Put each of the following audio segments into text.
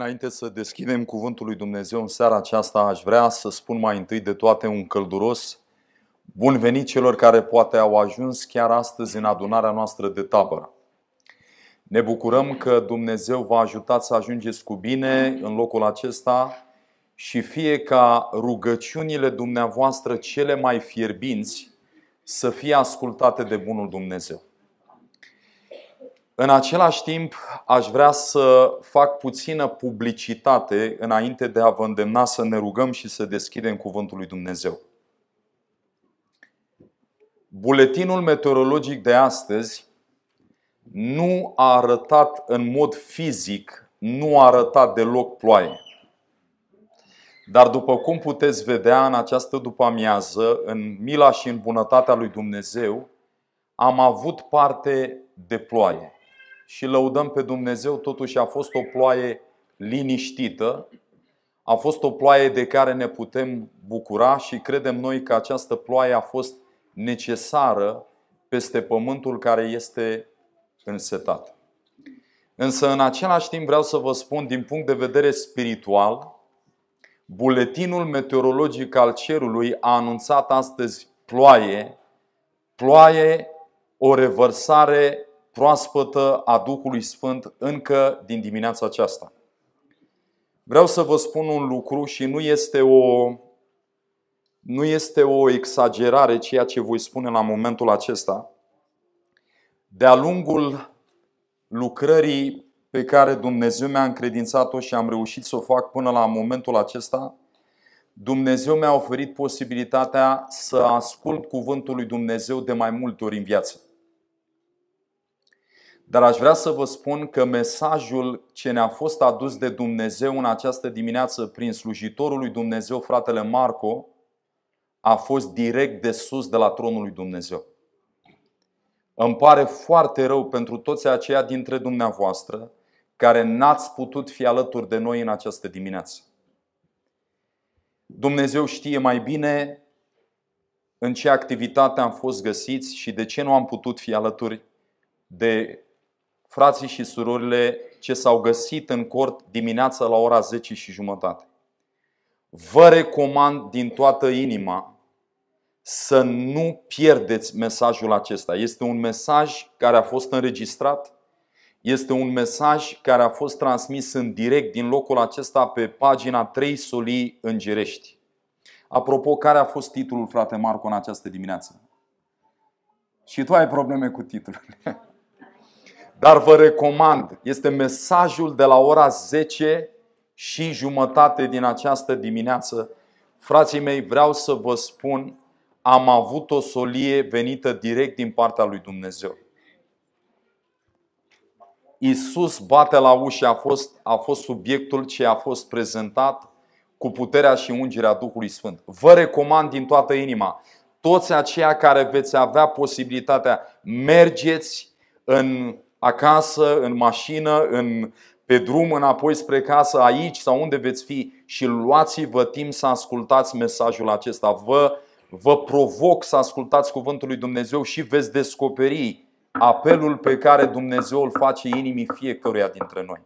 Înainte să deschidem Cuvântul lui Dumnezeu în seara aceasta, aș vrea să spun mai întâi de toate un călduros bun venit celor care poate au ajuns chiar astăzi în adunarea noastră de tabără. Ne bucurăm că Dumnezeu v-a ajutat să ajungeți cu bine în locul acesta și fie ca rugăciunile dumneavoastră cele mai fierbinți să fie ascultate de Bunul Dumnezeu. În același timp, aș vrea să fac puțină publicitate înainte de a vă îndemna să ne rugăm și să deschidem Cuvântul lui Dumnezeu. Buletinul meteorologic de astăzi nu a arătat în mod fizic, nu a arătat deloc ploaie. Dar după cum puteți vedea în această după-amiază, în mila și în bunătatea lui Dumnezeu, am avut parte de ploaie și lăudăm pe Dumnezeu, totuși a fost o ploaie liniștită, a fost o ploaie de care ne putem bucura și credem noi că această ploaie a fost necesară peste pământul care este însetat. Însă în același timp vreau să vă spun din punct de vedere spiritual, buletinul meteorologic al cerului a anunțat astăzi ploaie, ploaie, o revărsare proaspătă a Duhului Sfânt încă din dimineața aceasta. Vreau să vă spun un lucru și nu este o, nu este o exagerare ceea ce voi spune la momentul acesta. De-a lungul lucrării pe care Dumnezeu mi-a încredințat-o și am reușit să o fac până la momentul acesta, Dumnezeu mi-a oferit posibilitatea să ascult cuvântul lui Dumnezeu de mai multe ori în viață. Dar aș vrea să vă spun că mesajul ce ne-a fost adus de Dumnezeu în această dimineață prin slujitorul lui Dumnezeu, fratele Marco, a fost direct de sus de la tronul lui Dumnezeu. Îmi pare foarte rău pentru toți aceia dintre dumneavoastră care n-ați putut fi alături de noi în această dimineață. Dumnezeu știe mai bine în ce activitate am fost găsiți și de ce nu am putut fi alături de frații și surorile ce s-au găsit în cort dimineața la ora 10 și jumătate. Vă recomand din toată inima să nu pierdeți mesajul acesta. Este un mesaj care a fost înregistrat, este un mesaj care a fost transmis în direct din locul acesta pe pagina 3 Solii Îngerești. Apropo, care a fost titlul, frate Marco, în această dimineață? Și tu ai probleme cu titlurile. Dar vă recomand, este mesajul de la ora 10 și jumătate din această dimineață. Frații mei, vreau să vă spun, am avut o solie venită direct din partea lui Dumnezeu. Isus bate la ușă a fost, a fost subiectul ce a fost prezentat cu puterea și ungerea Duhului Sfânt. Vă recomand din toată inima, toți aceia care veți avea posibilitatea, mergeți în acasă, în mașină, în, pe drum înapoi spre casă, aici sau unde veți fi și luați-vă timp să ascultați mesajul acesta. Vă, vă provoc să ascultați cuvântul lui Dumnezeu și veți descoperi apelul pe care Dumnezeu îl face inimii fiecăruia dintre noi.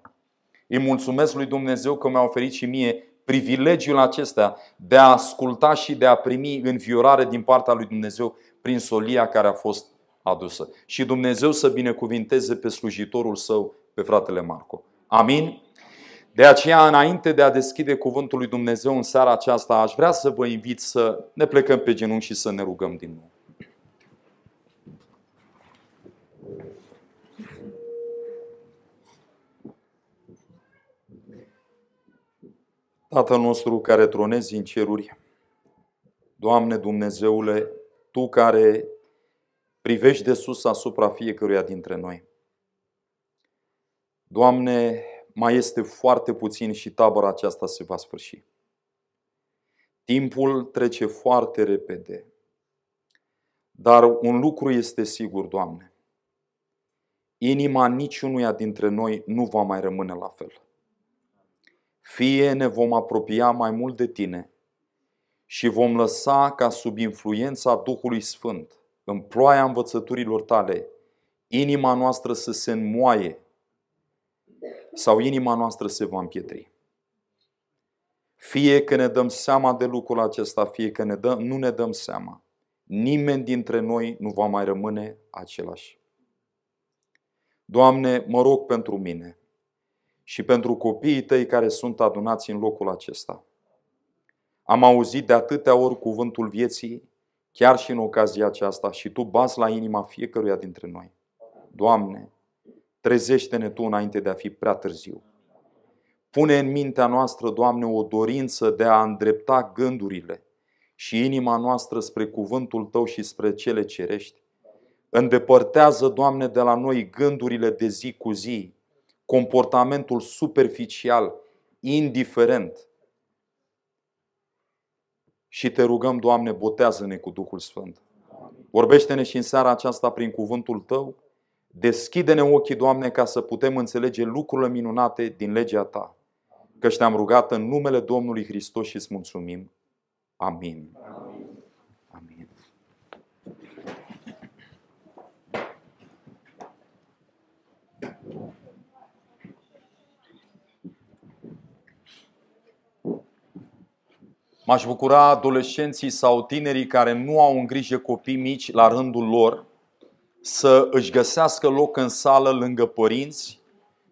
Îi mulțumesc lui Dumnezeu că mi-a oferit și mie privilegiul acesta de a asculta și de a primi înviorare din partea lui Dumnezeu prin solia care a fost adusă. Și Dumnezeu să binecuvinteze pe slujitorul său, pe fratele Marco. Amin? De aceea, înainte de a deschide cuvântul lui Dumnezeu în seara aceasta, aș vrea să vă invit să ne plecăm pe genunchi și să ne rugăm din nou. Tatăl nostru care tronezi în ceruri, Doamne Dumnezeule, Tu care privești de sus asupra fiecăruia dintre noi. Doamne, mai este foarte puțin și tabăra aceasta se va sfârși. Timpul trece foarte repede. Dar un lucru este sigur, Doamne. Inima niciunuia dintre noi nu va mai rămâne la fel. Fie ne vom apropia mai mult de Tine și vom lăsa ca sub influența Duhului Sfânt în ploaia învățăturilor tale, inima noastră să se înmoaie sau inima noastră se va împietri. Fie că ne dăm seama de lucrul acesta, fie că ne dăm, nu ne dăm seama, nimeni dintre noi nu va mai rămâne același. Doamne, mă rog pentru mine și pentru copiii tăi care sunt adunați în locul acesta. Am auzit de atâtea ori cuvântul vieții chiar și în ocazia aceasta și Tu bați la inima fiecăruia dintre noi. Doamne, trezește-ne Tu înainte de a fi prea târziu. Pune în mintea noastră, Doamne, o dorință de a îndrepta gândurile și inima noastră spre cuvântul Tău și spre cele cerești. Îndepărtează, Doamne, de la noi gândurile de zi cu zi, comportamentul superficial, indiferent – și te rugăm, Doamne, botează-ne cu Duhul Sfânt. Vorbește-ne și în seara aceasta prin cuvântul Tău. Deschide-ne ochii, Doamne, ca să putem înțelege lucrurile minunate din legea Ta. Căci te-am rugat în numele Domnului Hristos și îți mulțumim. Amin. Amin. M-aș bucura adolescenții sau tinerii care nu au în grijă copii mici la rândul lor să își găsească loc în sală lângă părinți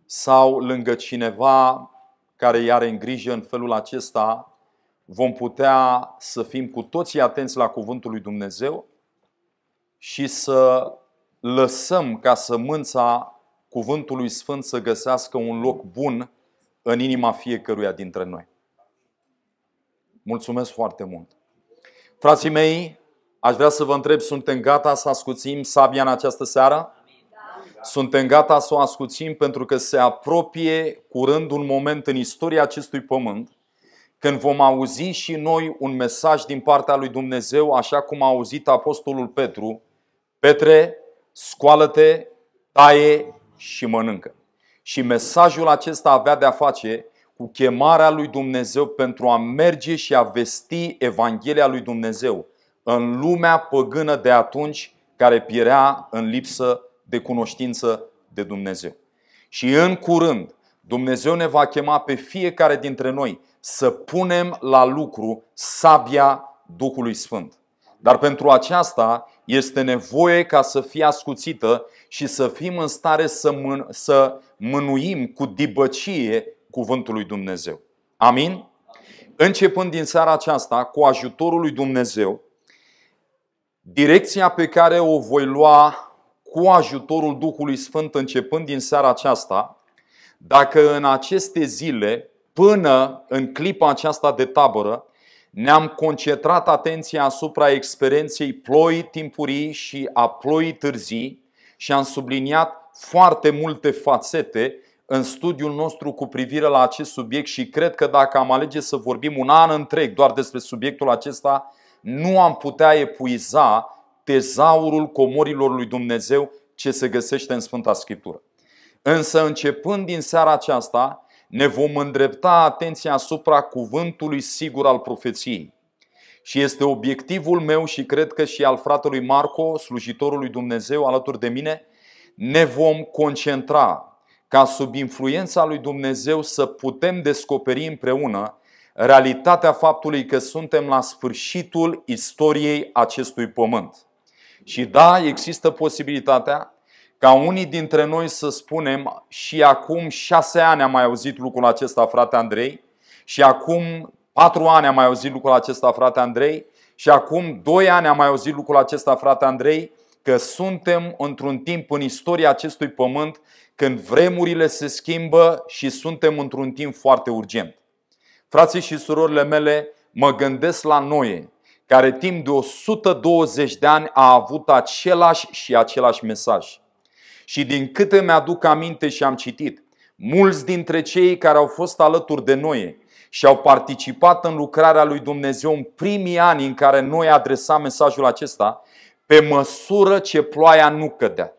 sau lângă cineva care i are în grijă în felul acesta, vom putea să fim cu toții atenți la cuvântul lui Dumnezeu și să lăsăm ca sămânța cuvântului sfânt să găsească un loc bun în inima fiecăruia dintre noi. Mulțumesc foarte mult! Frații mei, aș vrea să vă întreb, suntem gata să ascuțim sabia în această seară? Suntem gata să o ascuțim pentru că se apropie curând un moment în istoria acestui pământ când vom auzi și noi un mesaj din partea lui Dumnezeu, așa cum a auzit Apostolul Petru, Petre, scoală-te, taie și mănâncă. Și mesajul acesta avea de-a face cu chemarea lui Dumnezeu pentru a merge și a vesti Evanghelia lui Dumnezeu în lumea păgână de atunci care pierea în lipsă de cunoștință de Dumnezeu. Și în curând, Dumnezeu ne va chema pe fiecare dintre noi să punem la lucru sabia Duhului Sfânt. Dar pentru aceasta este nevoie ca să fie ascuțită și să fim în stare să, mân- să mânuim cu dibăcie cuvântul lui Dumnezeu. Amin? Începând din seara aceasta, cu ajutorul lui Dumnezeu, direcția pe care o voi lua cu ajutorul Duhului Sfânt începând din seara aceasta, dacă în aceste zile, până în clipa aceasta de tabără, ne-am concentrat atenția asupra experienței ploii timpurii și a ploii târzii și am subliniat foarte multe fațete în studiul nostru cu privire la acest subiect și cred că dacă am alege să vorbim un an întreg doar despre subiectul acesta, nu am putea epuiza tezaurul comorilor lui Dumnezeu ce se găsește în Sfânta Scriptură. Însă începând din seara aceasta, ne vom îndrepta atenția asupra cuvântului sigur al profeției. Și este obiectivul meu și cred că și al fratelui Marco, slujitorul lui Dumnezeu, alături de mine, ne vom concentra ca sub influența lui Dumnezeu să putem descoperi împreună realitatea faptului că suntem la sfârșitul istoriei acestui pământ. Și da, există posibilitatea ca unii dintre noi să spunem și acum șase ani am mai auzit lucrul acesta, frate Andrei, și acum patru ani am mai auzit lucrul acesta, frate Andrei, și acum doi ani am mai auzit lucrul acesta, frate Andrei, că suntem într-un timp în istoria acestui pământ când vremurile se schimbă și suntem într-un timp foarte urgent. Frații și surorile mele, mă gândesc la Noe, care timp de 120 de ani a avut același și același mesaj. Și din câte mi-aduc aminte și am citit, mulți dintre cei care au fost alături de noi și au participat în lucrarea lui Dumnezeu în primii ani în care noi adresa mesajul acesta, pe măsură ce ploaia nu cădea,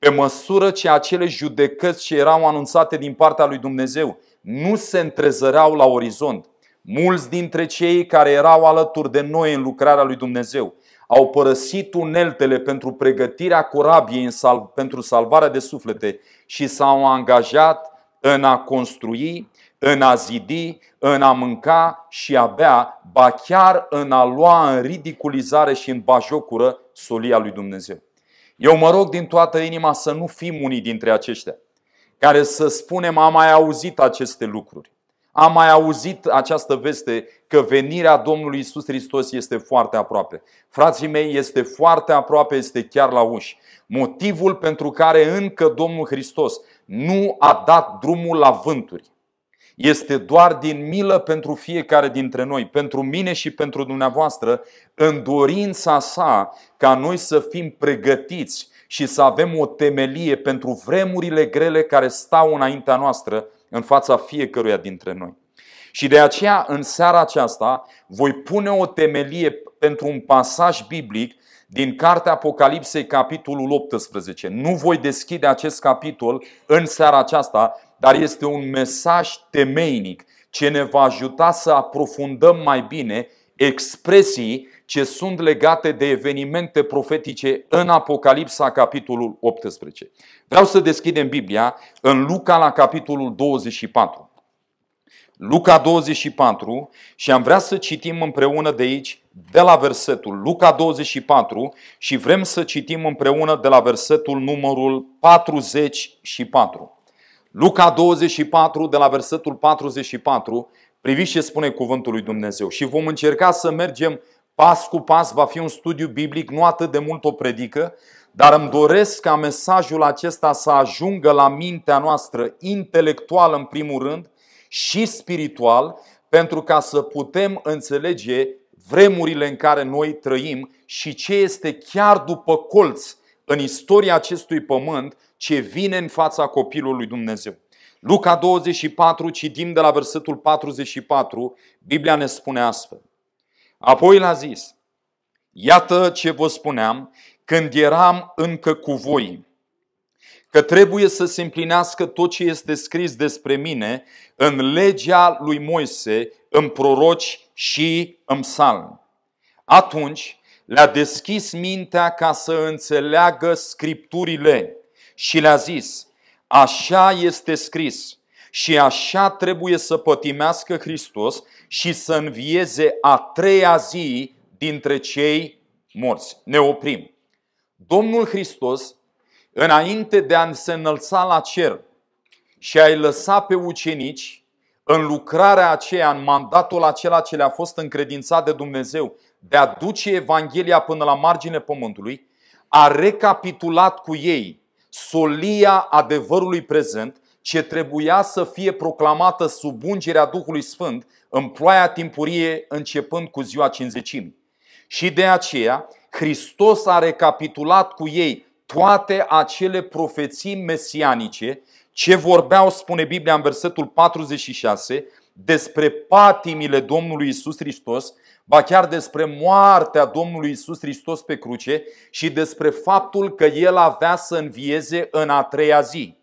pe măsură ce acele judecăți ce erau anunțate din partea lui Dumnezeu nu se întrezăreau la orizont. Mulți dintre cei care erau alături de noi în lucrarea lui Dumnezeu au părăsit uneltele pentru pregătirea corabiei pentru salvarea de suflete și s-au angajat în a construi, în a zidi, în a mânca și bea, ba chiar în a lua în ridiculizare și în bajocură solia lui Dumnezeu. Eu mă rog din toată inima să nu fim unii dintre aceștia care să spunem am mai auzit aceste lucruri. Am mai auzit această veste că venirea Domnului Isus Hristos este foarte aproape. Frații mei, este foarte aproape, este chiar la uși. Motivul pentru care încă Domnul Hristos nu a dat drumul la vânturi, este doar din milă pentru fiecare dintre noi, pentru mine și pentru dumneavoastră, în dorința sa ca noi să fim pregătiți și să avem o temelie pentru vremurile grele care stau înaintea noastră în fața fiecăruia dintre noi. Și de aceea, în seara aceasta, voi pune o temelie pentru un pasaj biblic din Cartea Apocalipsei, capitolul 18. Nu voi deschide acest capitol în seara aceasta, dar este un mesaj temeinic ce ne va ajuta să aprofundăm mai bine expresii ce sunt legate de evenimente profetice în Apocalipsa, capitolul 18. Vreau să deschidem Biblia în Luca la capitolul 24. Luca 24 și am vrea să citim împreună de aici, de la versetul Luca 24 și vrem să citim împreună de la versetul numărul 44. Luca 24, de la versetul 44, priviți ce spune cuvântul lui Dumnezeu. Și vom încerca să mergem pas cu pas, va fi un studiu biblic, nu atât de mult o predică, dar îmi doresc ca mesajul acesta să ajungă la mintea noastră intelectuală în primul rând și spiritual, pentru ca să putem înțelege vremurile în care noi trăim și ce este chiar după colț în istoria acestui pământ ce vine în fața copilului Dumnezeu. Luca 24, citim de la versetul 44, Biblia ne spune astfel. Apoi l-a zis, iată ce vă spuneam când eram încă cu voi, că trebuie să se împlinească tot ce este scris despre mine în legea lui Moise, în proroci și în psalm. Atunci le-a deschis mintea ca să înțeleagă scripturile și le-a zis, așa este scris și așa trebuie să pătimească Hristos și să învieze a treia zi dintre cei morți. Ne oprim. Domnul Hristos, înainte de a se înălța la cer și a-i lăsa pe ucenici, în lucrarea aceea, în mandatul acela ce le-a fost încredințat de Dumnezeu, de a duce Evanghelia până la margine pământului, a recapitulat cu ei solia adevărului prezent ce trebuia să fie proclamată sub ungerea Duhului Sfânt în ploaia timpurie începând cu ziua cinzecimii. Și de aceea Hristos a recapitulat cu ei toate acele profeții mesianice ce vorbeau, spune Biblia în versetul 46, despre patimile Domnului Isus Hristos, ba chiar despre moartea Domnului Isus Hristos pe cruce și despre faptul că El avea să învieze în a treia zi.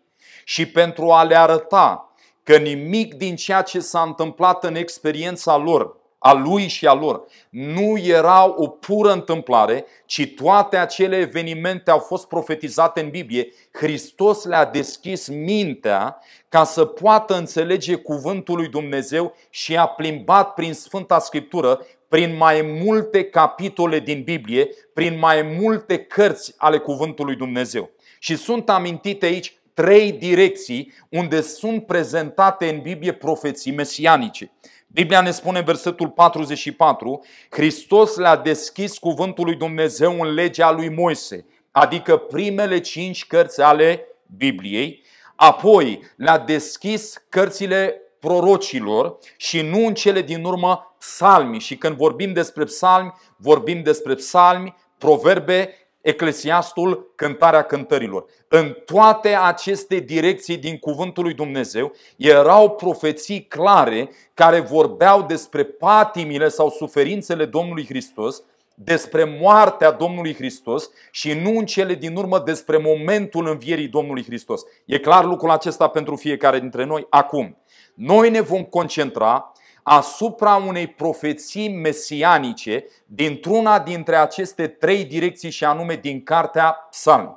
Și pentru a le arăta că nimic din ceea ce s-a întâmplat în experiența lor a lui și a lor. Nu era o pură întâmplare, ci toate acele evenimente au fost profetizate în Biblie. Hristos le-a deschis mintea ca să poată înțelege cuvântul lui Dumnezeu și a plimbat prin Sfânta Scriptură, prin mai multe capitole din Biblie, prin mai multe cărți ale cuvântului Dumnezeu. Și sunt amintite aici trei direcții unde sunt prezentate în Biblie profeții mesianice. Biblia ne spune versetul 44, Hristos le-a deschis cuvântul lui Dumnezeu în legea lui Moise, adică primele cinci cărți ale Bibliei, apoi le-a deschis cărțile prorocilor și nu în cele din urmă psalmi. Și când vorbim despre psalmi, vorbim despre psalmi, proverbe, Eclesiastul Cântarea Cântărilor. În toate aceste direcții din Cuvântul lui Dumnezeu erau profeții clare care vorbeau despre patimile sau suferințele Domnului Hristos, despre moartea Domnului Hristos și nu în cele din urmă despre momentul învierii Domnului Hristos. E clar lucrul acesta pentru fiecare dintre noi acum. Noi ne vom concentra asupra unei profeții mesianice dintr-una dintre aceste trei direcții și anume din Cartea Psalmi.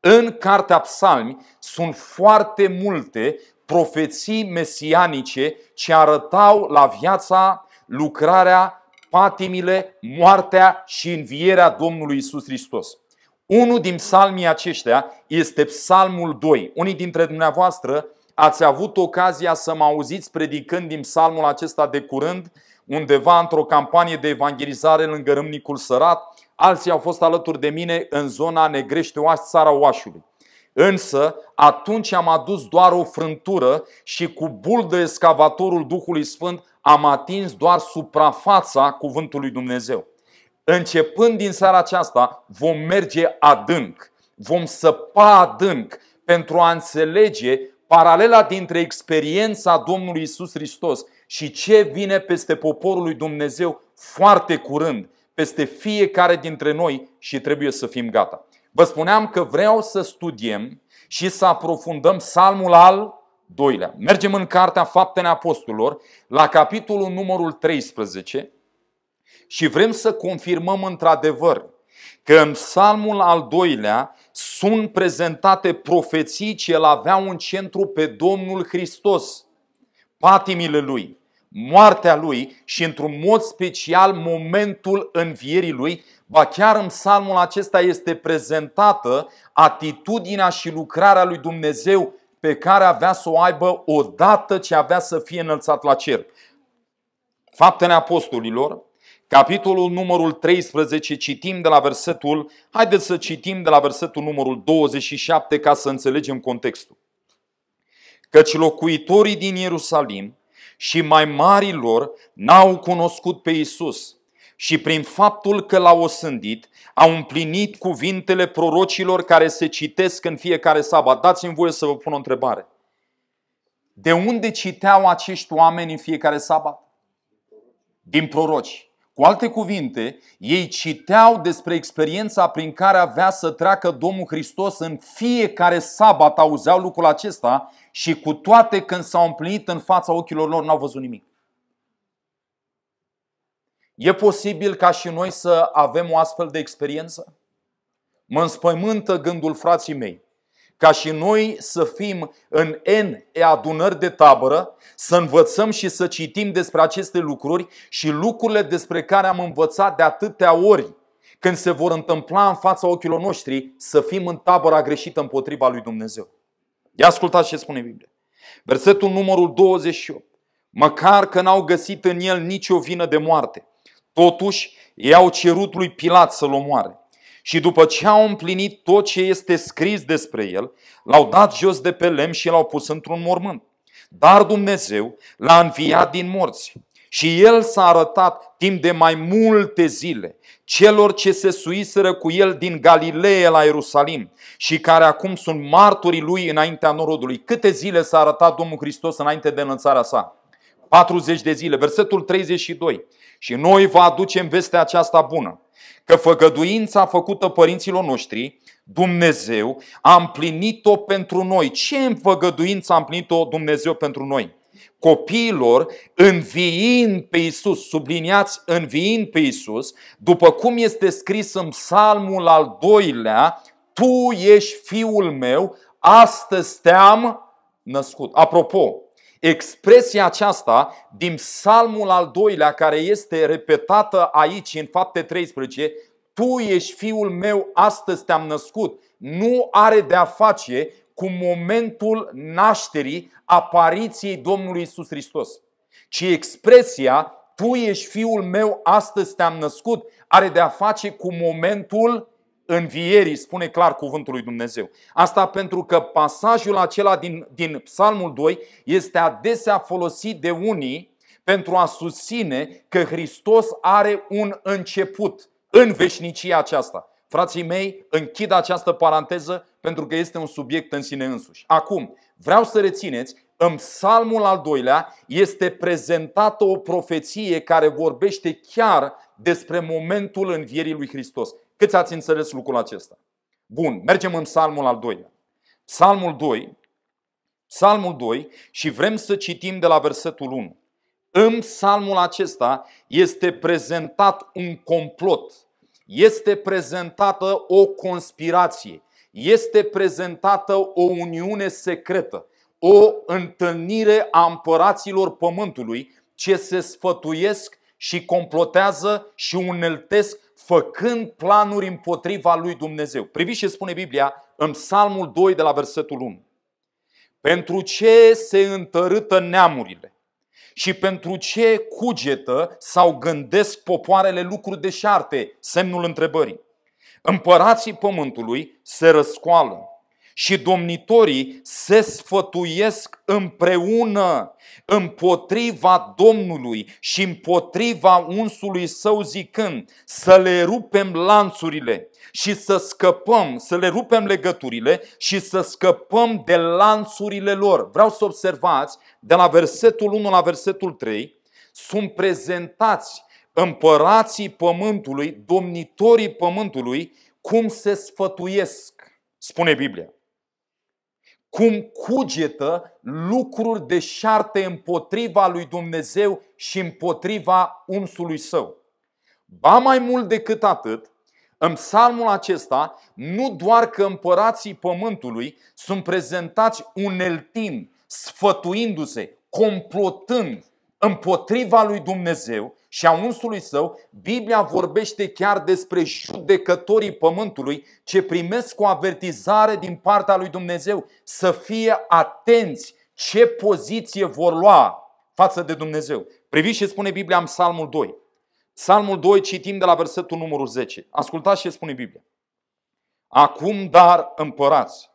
În Cartea Psalmi sunt foarte multe profeții mesianice ce arătau la viața, lucrarea, patimile, moartea și învierea Domnului Isus Hristos. Unul din psalmii aceștia este psalmul 2. Unii dintre dumneavoastră Ați avut ocazia să mă auziți predicând din psalmul acesta de curând, undeva într-o campanie de evangelizare lângă Râmnicul Sărat, alții au fost alături de mine în zona Negrește Oaș, țara Oașului. Însă, atunci am adus doar o frântură și cu de escavatorul Duhului Sfânt am atins doar suprafața cuvântului Dumnezeu. Începând din seara aceasta, vom merge adânc, vom săpa adânc pentru a înțelege Paralela dintre experiența Domnului Isus Hristos și ce vine peste poporul lui Dumnezeu foarte curând, peste fiecare dintre noi și trebuie să fim gata. Vă spuneam că vreau să studiem și să aprofundăm psalmul al doilea. Mergem în cartea Faptele Apostolilor, la capitolul numărul 13 și vrem să confirmăm într-adevăr că în psalmul al doilea sunt prezentate profeții ce îl aveau în centru pe Domnul Hristos, patimile lui, moartea lui și într-un mod special momentul învierii lui, ba chiar în psalmul acesta este prezentată atitudinea și lucrarea lui Dumnezeu pe care avea să o aibă odată ce avea să fie înălțat la cer. Faptele Apostolilor, capitolul numărul 13, citim de la versetul, haideți să citim de la versetul numărul 27 ca să înțelegem contextul. Căci locuitorii din Ierusalim și mai marii lor n-au cunoscut pe Isus și prin faptul că l-au osândit, au împlinit cuvintele prorocilor care se citesc în fiecare sabat. Dați-mi voie să vă pun o întrebare. De unde citeau acești oameni în fiecare sabat? Din proroci. Cu alte cuvinte, ei citeau despre experiența prin care avea să treacă Domnul Hristos în fiecare sabat, auzeau lucrul acesta și cu toate când s-au împlinit în fața ochilor lor, n-au văzut nimic. E posibil ca și noi să avem o astfel de experiență? Mă înspăimântă gândul frații mei ca și noi să fim în N adunări de tabără, să învățăm și să citim despre aceste lucruri și lucrurile despre care am învățat de atâtea ori când se vor întâmpla în fața ochilor noștri, să fim în tabăra greșită împotriva lui Dumnezeu. Ia ascultați ce spune Biblia. Versetul numărul 28. Măcar că n-au găsit în el nicio vină de moarte, totuși i-au cerut lui Pilat să-l omoare. Și după ce au împlinit tot ce este scris despre el, l-au dat jos de pe lemn și l-au pus într-un mormânt. Dar Dumnezeu l-a înviat din morți și el s-a arătat timp de mai multe zile celor ce se suiseră cu el din Galilee la Ierusalim și care acum sunt martorii lui înaintea norodului. Câte zile s-a arătat Domnul Hristos înainte de înălțarea sa? 40 de zile, versetul 32. Și noi vă aducem vestea aceasta bună că făgăduința făcută părinților noștri, Dumnezeu, a împlinit-o pentru noi. Ce făgăduință a împlinit-o Dumnezeu pentru noi? copiilor, înviind pe Isus, subliniați înviind pe Isus, după cum este scris în psalmul al doilea, tu ești fiul meu, astăzi te-am născut. Apropo, Expresia aceasta din psalmul al doilea, care este repetată aici în fapte 13, tu ești fiul meu, astăzi te-am născut, nu are de a face cu momentul nașterii, apariției Domnului Isus Hristos, ci expresia tu ești fiul meu, astăzi te-am născut, are de a face cu momentul învierii, spune clar cuvântul lui Dumnezeu. Asta pentru că pasajul acela din, din Psalmul 2 este adesea folosit de unii pentru a susține că Hristos are un început în veșnicia aceasta. Frații mei, închid această paranteză pentru că este un subiect în sine însuși. Acum, vreau să rețineți, în psalmul al doilea este prezentată o profeție care vorbește chiar despre momentul învierii lui Hristos. Câți ați înțeles lucrul acesta? Bun, mergem în psalmul al doilea. Psalmul 2, psalmul 2 și vrem să citim de la versetul 1. În psalmul acesta este prezentat un complot, este prezentată o conspirație, este prezentată o uniune secretă, o întâlnire a împăraților pământului ce se sfătuiesc și complotează și uneltesc făcând planuri împotriva lui Dumnezeu. Priviți ce spune Biblia în Psalmul 2 de la versetul 1. Pentru ce se întărâtă neamurile și pentru ce cugetă sau gândesc popoarele lucruri deșarte, semnul întrebării. Împărații pământului se răscoală, și domnitorii se sfătuiesc împreună împotriva Domnului și împotriva unsului său zicând să le rupem lanțurile și să scăpăm, să le rupem legăturile și să scăpăm de lanțurile lor. Vreau să observați, de la versetul 1 la versetul 3, sunt prezentați împărații pământului, domnitorii pământului, cum se sfătuiesc, spune Biblia cum cugetă lucruri de șarte împotriva lui Dumnezeu și împotriva unsului său. Ba mai mult decât atât, în psalmul acesta, nu doar că împărații pământului sunt prezentați uneltind, sfătuindu-se, complotând împotriva lui Dumnezeu, și a unsului său, Biblia vorbește chiar despre judecătorii pământului ce primesc o avertizare din partea lui Dumnezeu să fie atenți ce poziție vor lua față de Dumnezeu. Priviți ce spune Biblia în Psalmul 2. Psalmul 2 citim de la versetul numărul 10. Ascultați ce spune Biblia. Acum, dar, împărați,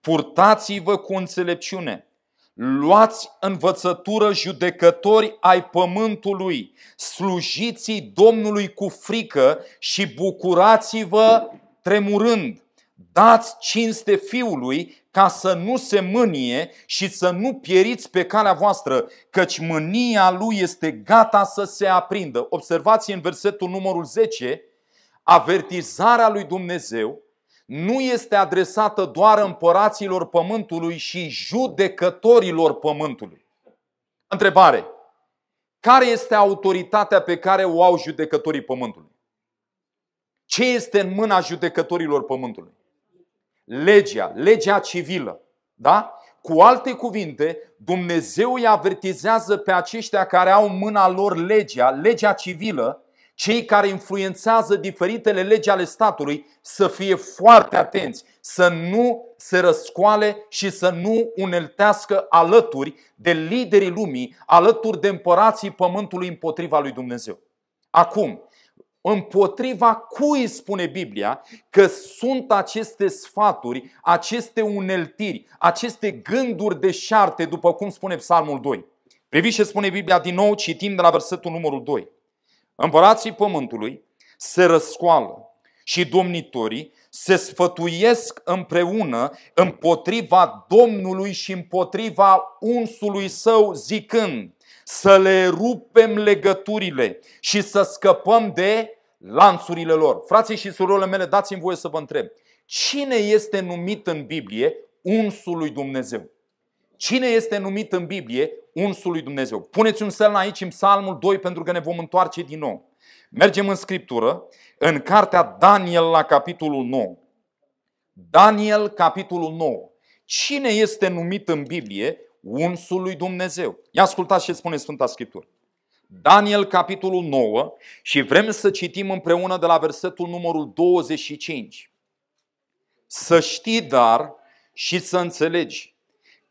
purtați-vă cu înțelepciune, luați învățătură judecători ai pământului, slujiți Domnului cu frică și bucurați-vă tremurând. Dați cinste fiului ca să nu se mânie și să nu pieriți pe calea voastră, căci mânia lui este gata să se aprindă. Observați în versetul numărul 10 avertizarea lui Dumnezeu nu este adresată doar împăraților pământului și judecătorilor pământului. Întrebare. Care este autoritatea pe care o au judecătorii pământului? Ce este în mâna judecătorilor pământului? Legea, legea civilă. Da? Cu alte cuvinte, Dumnezeu îi avertizează pe aceștia care au în mâna lor legea, legea civilă, cei care influențează diferitele legi ale statului să fie foarte atenți, să nu se răscoale și să nu uneltească alături de liderii lumii, alături de împărații pământului împotriva lui Dumnezeu. Acum, împotriva cui spune Biblia că sunt aceste sfaturi, aceste uneltiri, aceste gânduri de șarte, după cum spune Psalmul 2. Priviți ce spune Biblia din nou, citim de la versetul numărul 2. Împărații pământului se răscoală și domnitorii se sfătuiesc împreună împotriva Domnului și împotriva unsului său zicând să le rupem legăturile și să scăpăm de lanțurile lor. Frații și surorile mele, dați-mi voie să vă întreb. Cine este numit în Biblie unsul lui Dumnezeu? Cine este numit în Biblie unsul lui Dumnezeu. Puneți un semn aici în Psalmul 2 pentru că ne vom întoarce din nou. Mergem în Scriptură, în cartea Daniel la capitolul 9. Daniel, capitolul 9. Cine este numit în Biblie unsul lui Dumnezeu? Ia ascultați ce spune Sfânta Scriptură. Daniel, capitolul 9 și vrem să citim împreună de la versetul numărul 25. Să știi, dar, și să înțelegi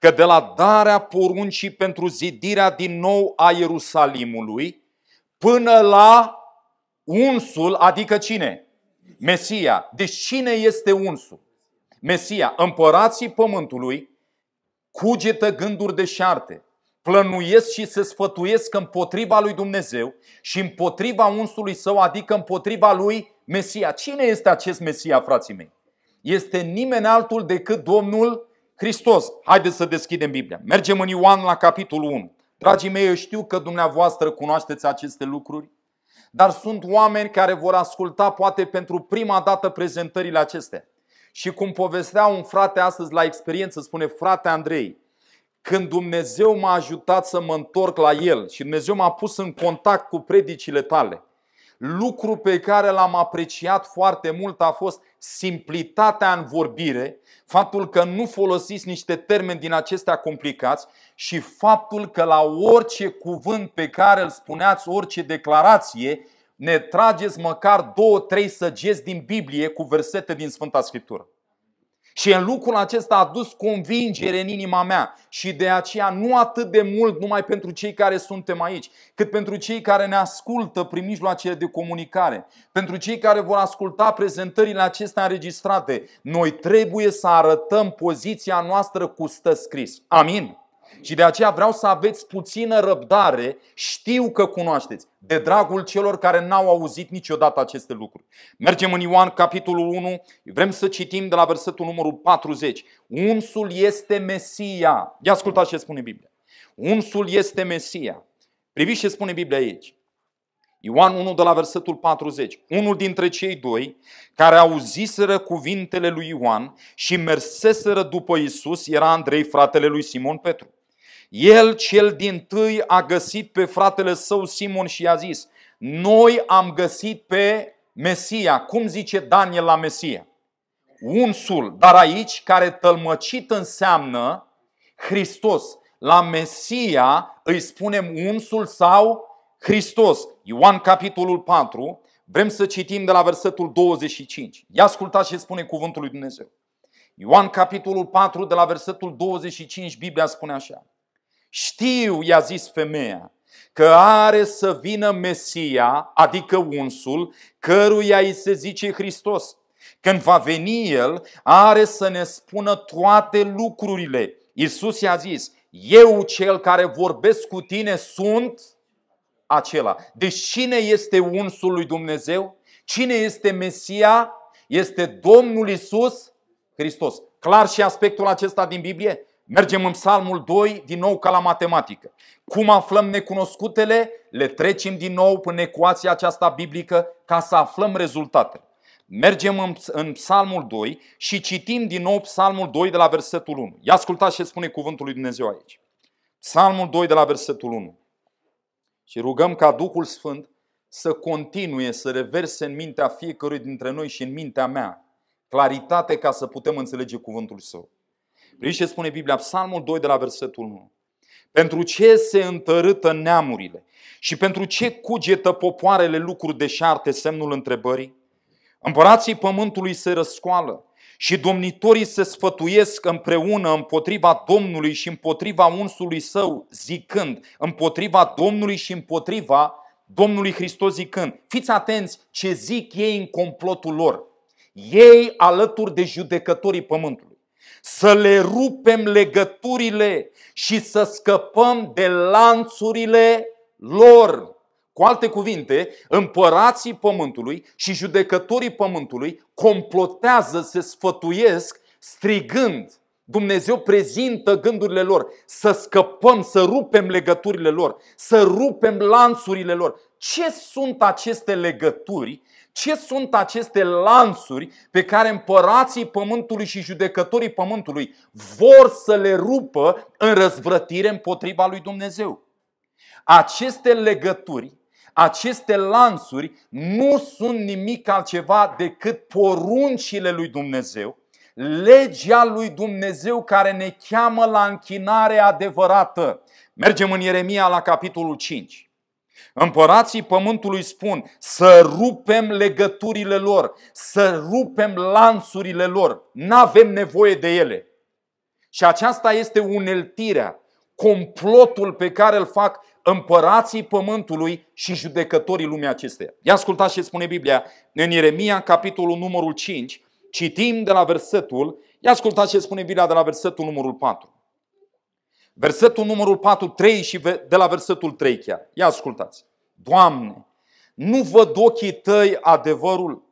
că de la darea poruncii pentru zidirea din nou a Ierusalimului până la unsul, adică cine? Mesia. Deci cine este unsul? Mesia. Împărații pământului cugetă gânduri șarte, plănuiesc și se sfătuiesc împotriva lui Dumnezeu și împotriva unsului său, adică împotriva lui Mesia. Cine este acest Mesia, frații mei? Este nimeni altul decât Domnul Hristos, haideți să deschidem Biblia. Mergem în Ioan la capitolul 1. Dragii mei, eu știu că dumneavoastră cunoașteți aceste lucruri, dar sunt oameni care vor asculta poate pentru prima dată prezentările acestea. Și cum povestea un frate astăzi la experiență, spune frate Andrei, când Dumnezeu m-a ajutat să mă întorc la El și Dumnezeu m-a pus în contact cu predicile tale, Lucru pe care l-am apreciat foarte mult a fost simplitatea în vorbire, faptul că nu folosiți niște termeni din acestea complicați și faptul că la orice cuvânt pe care îl spuneați, orice declarație, ne trageți măcar două, trei săgeți din Biblie cu versete din Sfânta Scriptură. Și în lucrul acesta a dus convingere în inima mea și de aceea nu atât de mult numai pentru cei care suntem aici, cât pentru cei care ne ascultă prin mijloacele de comunicare, pentru cei care vor asculta prezentările acestea înregistrate. Noi trebuie să arătăm poziția noastră cu stă scris. Amin. Și de aceea vreau să aveți puțină răbdare, știu că cunoașteți, de dragul celor care n-au auzit niciodată aceste lucruri. Mergem în Ioan, capitolul 1, vrem să citim de la versetul numărul 40. Unsul este Mesia. Ia ascultați ce spune Biblia. Unsul este Mesia. Priviți ce spune Biblia aici. Ioan 1 de la versetul 40. Unul dintre cei doi care auziseră cuvintele lui Ioan și merseseră după Isus era Andrei, fratele lui Simon Petru. El cel din tâi a găsit pe fratele său Simon și i-a zis, noi am găsit pe Mesia, cum zice Daniel la Mesia? Unsul, dar aici care tălmăcit înseamnă Hristos. La Mesia îi spunem unsul sau Hristos. Ioan capitolul 4, vrem să citim de la versetul 25. Ia ascultați ce spune cuvântul lui Dumnezeu. Ioan capitolul 4, de la versetul 25, Biblia spune așa. Știu, i-a zis femeia, că are să vină Mesia, adică unsul, căruia îi se zice Hristos. Când va veni el, are să ne spună toate lucrurile. Iisus i-a zis, eu cel care vorbesc cu tine sunt acela. Deci cine este unsul lui Dumnezeu? Cine este Mesia? Este Domnul Iisus, Hristos. Clar și aspectul acesta din Biblie? Mergem în psalmul 2, din nou ca la matematică. Cum aflăm necunoscutele? Le trecem din nou în ecuația aceasta biblică ca să aflăm rezultatele. Mergem în, în psalmul 2 și citim din nou psalmul 2 de la versetul 1. Ia ascultați ce spune cuvântul lui Dumnezeu aici. Psalmul 2 de la versetul 1. Și rugăm ca Duhul Sfânt să continue să reverse în mintea fiecărui dintre noi și în mintea mea claritate ca să putem înțelege cuvântul său. Priviți ce spune Biblia, Psalmul 2 de la versetul 1. Pentru ce se întărâtă neamurile și pentru ce cugetă popoarele lucruri deșarte, semnul întrebării? Împărații pământului se răscoală și domnitorii se sfătuiesc împreună împotriva Domnului și împotriva unsului său, zicând, împotriva Domnului și împotriva Domnului Hristos zicând, fiți atenți ce zic ei în complotul lor. Ei alături de judecătorii pământului. Să le rupem legăturile și să scăpăm de lanțurile lor. Cu alte cuvinte, împărații pământului și judecătorii pământului complotează, se sfătuiesc, strigând. Dumnezeu prezintă gândurile lor, să scăpăm, să rupem legăturile lor, să rupem lanțurile lor. Ce sunt aceste legături ce sunt aceste lanțuri pe care împărații pământului și judecătorii pământului vor să le rupă în răzvrătire împotriva lui Dumnezeu? Aceste legături, aceste lanțuri nu sunt nimic altceva decât poruncile lui Dumnezeu, legea lui Dumnezeu care ne cheamă la închinare adevărată. Mergem în Ieremia la capitolul 5. Împărații pământului spun să rupem legăturile lor, să rupem lanțurile lor. Nu avem nevoie de ele. Și aceasta este uneltirea, complotul pe care îl fac împărații pământului și judecătorii lumii acesteia. Ia ascultați ce spune Biblia în Ieremia, capitolul numărul 5, citim de la versetul, ia ascultați ce spune Biblia de la versetul numărul 4. Versetul numărul 4, 3 și de la versetul 3 chiar. Ia ascultați. Doamne, nu văd ochii tăi adevărul.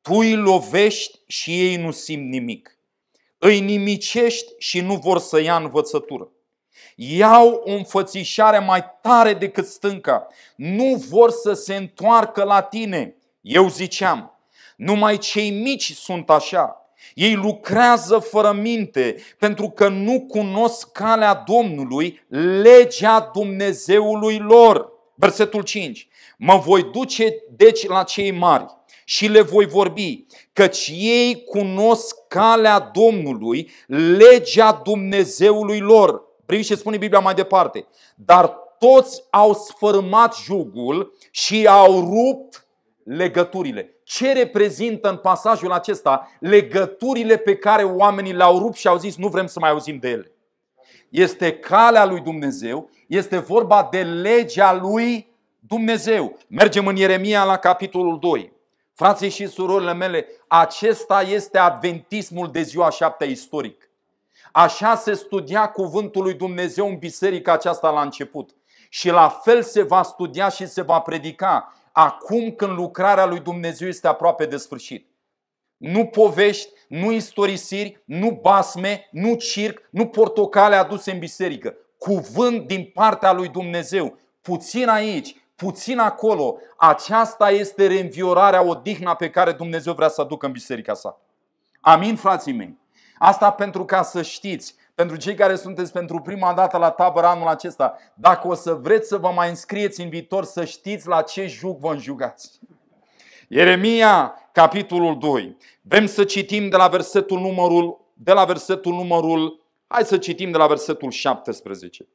Tu îi lovești și ei nu simt nimic. Îi nimicești și nu vor să ia învățătură. Iau o înfățișare mai tare decât stânca. Nu vor să se întoarcă la tine. Eu ziceam, numai cei mici sunt așa, ei lucrează fără minte pentru că nu cunosc calea Domnului, legea Dumnezeului lor. Versetul 5. Mă voi duce deci la cei mari și le voi vorbi, căci ei cunosc calea Domnului, legea Dumnezeului lor. Priviți ce spune Biblia mai departe. Dar toți au sfărâmat jugul și au rupt legăturile ce reprezintă în pasajul acesta legăturile pe care oamenii le-au rupt și au zis nu vrem să mai auzim de ele. Este calea lui Dumnezeu, este vorba de legea lui Dumnezeu. Mergem în Ieremia la capitolul 2. Frații și surorile mele, acesta este adventismul de ziua șaptea istoric. Așa se studia cuvântul lui Dumnezeu în biserica aceasta la început. Și la fel se va studia și se va predica acum când lucrarea lui Dumnezeu este aproape de sfârșit. Nu povești, nu istorisiri, nu basme, nu circ, nu portocale aduse în biserică. Cuvânt din partea lui Dumnezeu. Puțin aici, puțin acolo. Aceasta este reînviorarea, odihna pe care Dumnezeu vrea să aducă în biserica sa. Amin, frații mei? Asta pentru ca să știți pentru cei care sunteți pentru prima dată la tabără anul acesta, dacă o să vreți să vă mai înscrieți în viitor, să știți la ce jug vă înjugați. Ieremia, capitolul 2. Vrem să citim de la versetul numărul, de la versetul numărul, hai să citim de la versetul 17.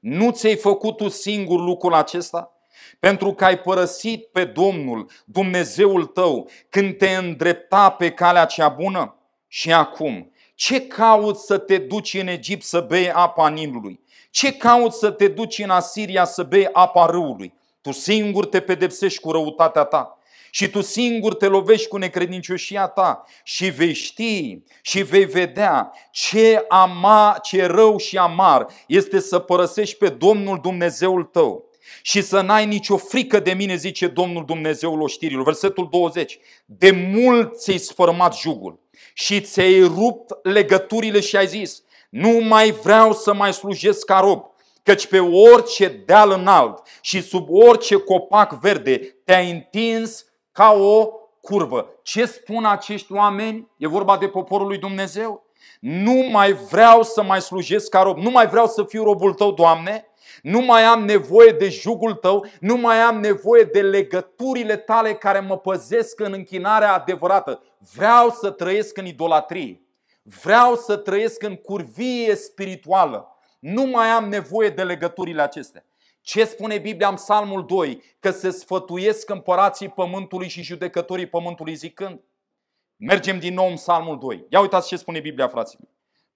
Nu ți-ai făcut tu singur lucrul acesta? Pentru că ai părăsit pe Domnul, Dumnezeul tău, când te îndrepta pe calea cea bună? Și acum, ce cauți să te duci în Egipt să bei apa Nilului? Ce cauți să te duci în Asiria să bei apa râului? Tu singur te pedepsești cu răutatea ta și tu singur te lovești cu necredincioșia ta și vei ști și vei vedea ce, ama, ce rău și amar este să părăsești pe Domnul Dumnezeul tău și să n-ai nicio frică de mine, zice Domnul Dumnezeul oștirilor. Versetul 20. De mult ți-ai sfărmat jugul și ți-ai rupt legăturile și ai zis, nu mai vreau să mai slujesc ca rob, căci pe orice deal înalt și sub orice copac verde te-ai întins ca o curvă. Ce spun acești oameni? E vorba de poporul lui Dumnezeu? Nu mai vreau să mai slujesc ca rob, nu mai vreau să fiu robul tău, Doamne, nu mai am nevoie de jugul tău, nu mai am nevoie de legăturile tale care mă păzesc în închinarea adevărată. Vreau să trăiesc în idolatrie. Vreau să trăiesc în curvie spirituală. Nu mai am nevoie de legăturile acestea. Ce spune Biblia în Psalmul 2? Că se sfătuiesc împărații pământului și judecătorii pământului zicând? Mergem din nou în Psalmul 2. Ia uitați ce spune Biblia, fraților.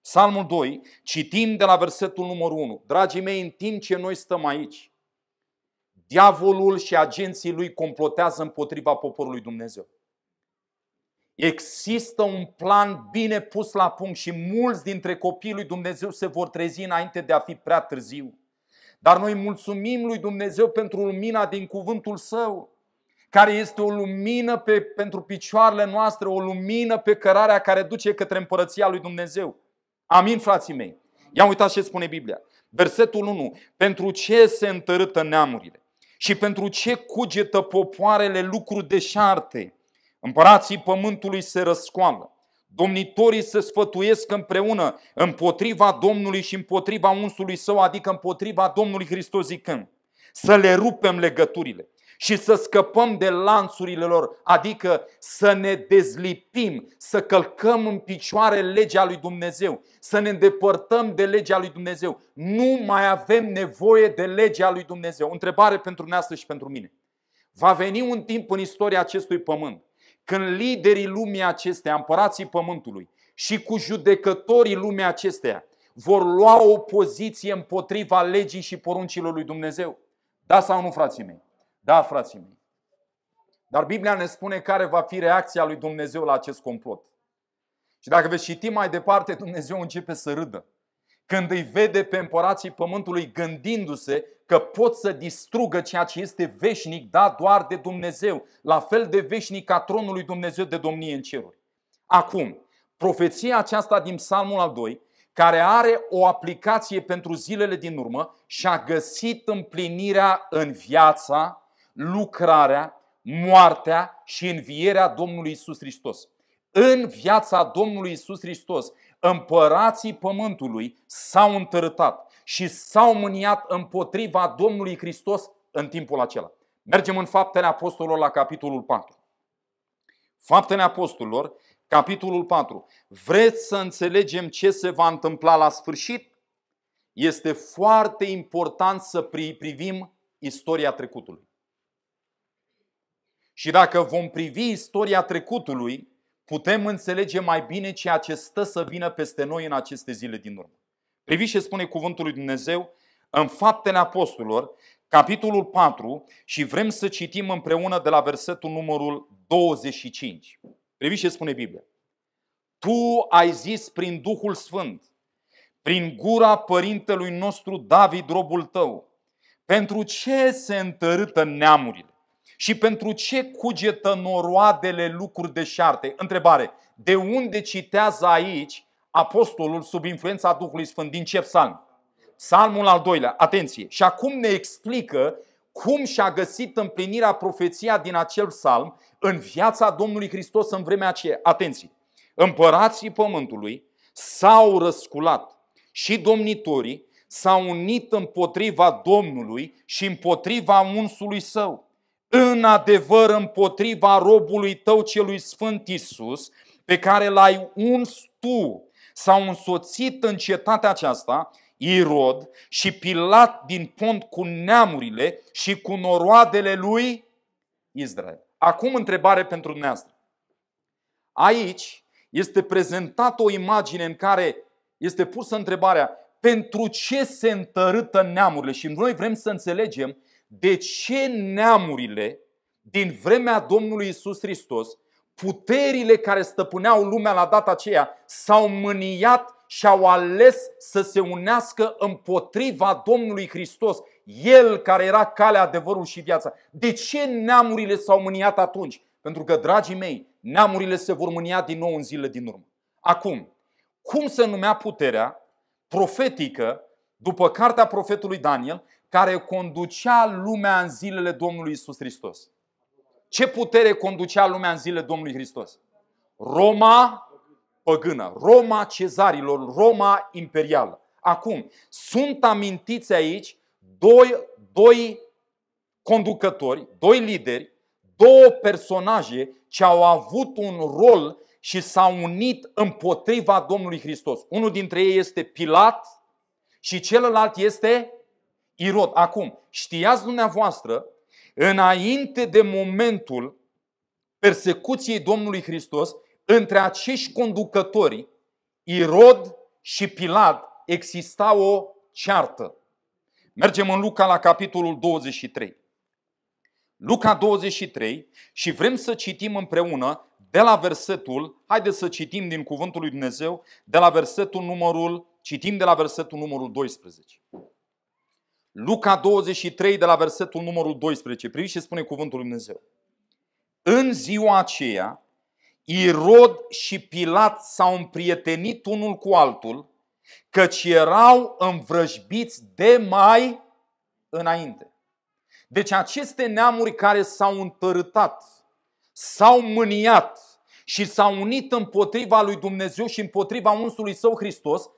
Salmul 2, citim de la versetul numărul 1. Dragii mei, în timp ce noi stăm aici, diavolul și agenții lui complotează împotriva poporului Dumnezeu. Există un plan bine pus la punct și mulți dintre copiii lui Dumnezeu se vor trezi înainte de a fi prea târziu. Dar noi mulțumim lui Dumnezeu pentru lumina din cuvântul său, care este o lumină pe, pentru picioarele noastre, o lumină pe cărarea care duce către împărăția lui Dumnezeu. Amin, frații mei. I-am uitat ce spune Biblia. Versetul 1. Pentru ce se întărâtă neamurile și pentru ce cugetă popoarele lucruri deșarte? Împărații pământului se răscoală. Domnitorii se sfătuiesc împreună împotriva Domnului și împotriva unsului său, adică împotriva Domnului Hristos zicând. Să le rupem legăturile și să scăpăm de lanțurile lor, adică să ne dezlipim, să călcăm în picioare legea lui Dumnezeu, să ne îndepărtăm de legea lui Dumnezeu. Nu mai avem nevoie de legea lui Dumnezeu. O întrebare pentru noastră și pentru mine. Va veni un timp în istoria acestui pământ când liderii lumii acesteia, împărații pământului și cu judecătorii lumii acesteia vor lua o poziție împotriva legii și poruncilor lui Dumnezeu? Da sau nu, frații mei? Da, frații mei. Dar Biblia ne spune care va fi reacția lui Dumnezeu la acest complot. Și dacă veți citi mai departe, Dumnezeu începe să râdă. Când îi vede pe împărații pământului gândindu-se că pot să distrugă ceea ce este veșnic, da, doar de Dumnezeu, la fel de veșnic ca tronul lui Dumnezeu de domnie în ceruri. Acum, profeția aceasta din Psalmul al 2, care are o aplicație pentru zilele din urmă, și-a găsit împlinirea în viața lucrarea, moartea și învierea Domnului Isus Hristos. În viața Domnului Isus Hristos, împărații pământului s-au întărătat și s-au mâniat împotriva Domnului Hristos în timpul acela. Mergem în Faptele Apostolilor la capitolul 4. Faptele Apostolilor, capitolul 4. Vreți să înțelegem ce se va întâmpla la sfârșit? Este foarte important să privim istoria trecutului. Și dacă vom privi istoria trecutului, putem înțelege mai bine ceea ce stă să vină peste noi în aceste zile din urmă. Priviți ce spune cuvântul lui Dumnezeu în Faptele Apostolilor, capitolul 4 și vrem să citim împreună de la versetul numărul 25. Priviți ce spune Biblia. Tu ai zis prin Duhul Sfânt, prin gura părintelui nostru David, robul tău, pentru ce se întărâtă neamurile? Și pentru ce cugetă noroadele lucruri deșarte? Întrebare. De unde citează aici apostolul sub influența Duhului Sfânt din ce psalm? Psalmul al doilea. Atenție. Și acum ne explică cum și-a găsit împlinirea profeția din acel psalm în viața Domnului Hristos în vremea aceea. Atenție! Împărații pământului s-au răsculat și domnitorii s-au unit împotriva Domnului și împotriva unsului său în adevăr împotriva robului tău celui sfânt Isus, pe care l-ai uns tu sau însoțit în cetatea aceasta, Irod și Pilat din pont cu neamurile și cu noroadele lui Israel. Acum întrebare pentru dumneavoastră. Aici este prezentată o imagine în care este pusă întrebarea pentru ce se întărâtă neamurile și noi vrem să înțelegem de ce neamurile din vremea Domnului Isus Hristos, puterile care stăpâneau lumea la data aceea, s-au mâniat și au ales să se unească împotriva Domnului Hristos, El care era calea, adevărul și viața. De ce neamurile s-au mâniat atunci? Pentru că, dragii mei, neamurile se vor mânia din nou în zile din urmă. Acum, cum se numea puterea profetică după cartea profetului Daniel care conducea lumea în zilele Domnului Isus Hristos. Ce putere conducea lumea în zilele Domnului Hristos? Roma păgână, Roma cezarilor, Roma imperială. Acum, sunt amintiți aici doi, doi conducători, doi lideri, două personaje ce au avut un rol și s-au unit împotriva Domnului Hristos. Unul dintre ei este Pilat și celălalt este Irod. Acum, știați dumneavoastră, înainte de momentul persecuției Domnului Hristos, între acești conducători, Irod și Pilat, exista o ceartă. Mergem în Luca la capitolul 23. Luca 23 și vrem să citim împreună de la versetul, haideți să citim din cuvântul lui Dumnezeu, de la versetul numărul, citim de la versetul numărul 12. Luca 23 de la versetul numărul 12. Priviți ce spune cuvântul Lui Dumnezeu. În ziua aceea, Irod și Pilat s-au împrietenit unul cu altul, căci erau învrăjbiți de mai înainte. Deci aceste neamuri care s-au întărâtat, s-au mâniat și s-au unit împotriva lui Dumnezeu și împotriva unsului său Hristos,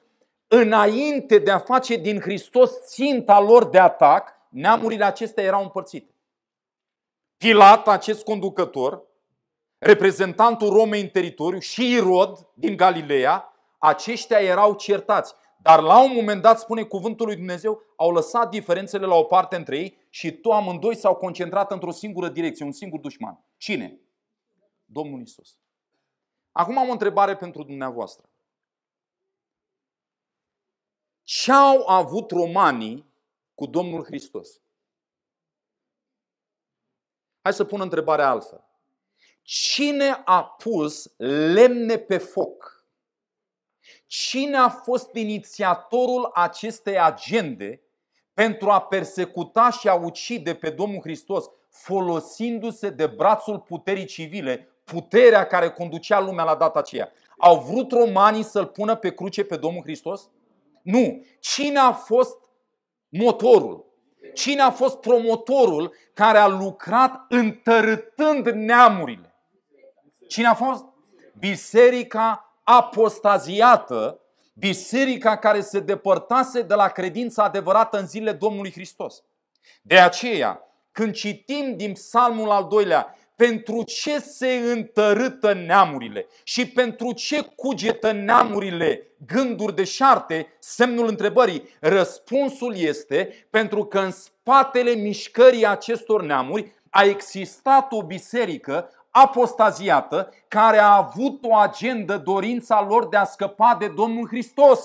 înainte de a face din Hristos ținta lor de atac, neamurile acestea erau împărțite. Pilat, acest conducător, reprezentantul Romei în teritoriu și Irod din Galileea, aceștia erau certați. Dar la un moment dat, spune cuvântul lui Dumnezeu, au lăsat diferențele la o parte între ei și tu amândoi s-au concentrat într-o singură direcție, un singur dușman. Cine? Domnul Isus. Acum am o întrebare pentru dumneavoastră ce au avut romanii cu Domnul Hristos? Hai să pun întrebarea altfel. Cine a pus lemne pe foc? Cine a fost inițiatorul acestei agende pentru a persecuta și a ucide pe Domnul Hristos folosindu-se de brațul puterii civile, puterea care conducea lumea la data aceea? Au vrut romanii să-l pună pe cruce pe Domnul Hristos? Nu. Cine a fost motorul? Cine a fost promotorul care a lucrat întărâtând neamurile? Cine a fost? Biserica apostaziată, biserica care se depărtase de la credința adevărată în zilele Domnului Hristos. De aceea, când citim din psalmul al doilea, pentru ce se întărâtă neamurile și pentru ce cugetă neamurile gânduri de șarte, semnul întrebării. Răspunsul este pentru că în spatele mișcării acestor neamuri a existat o biserică apostaziată care a avut o agendă, dorința lor de a scăpa de Domnul Hristos.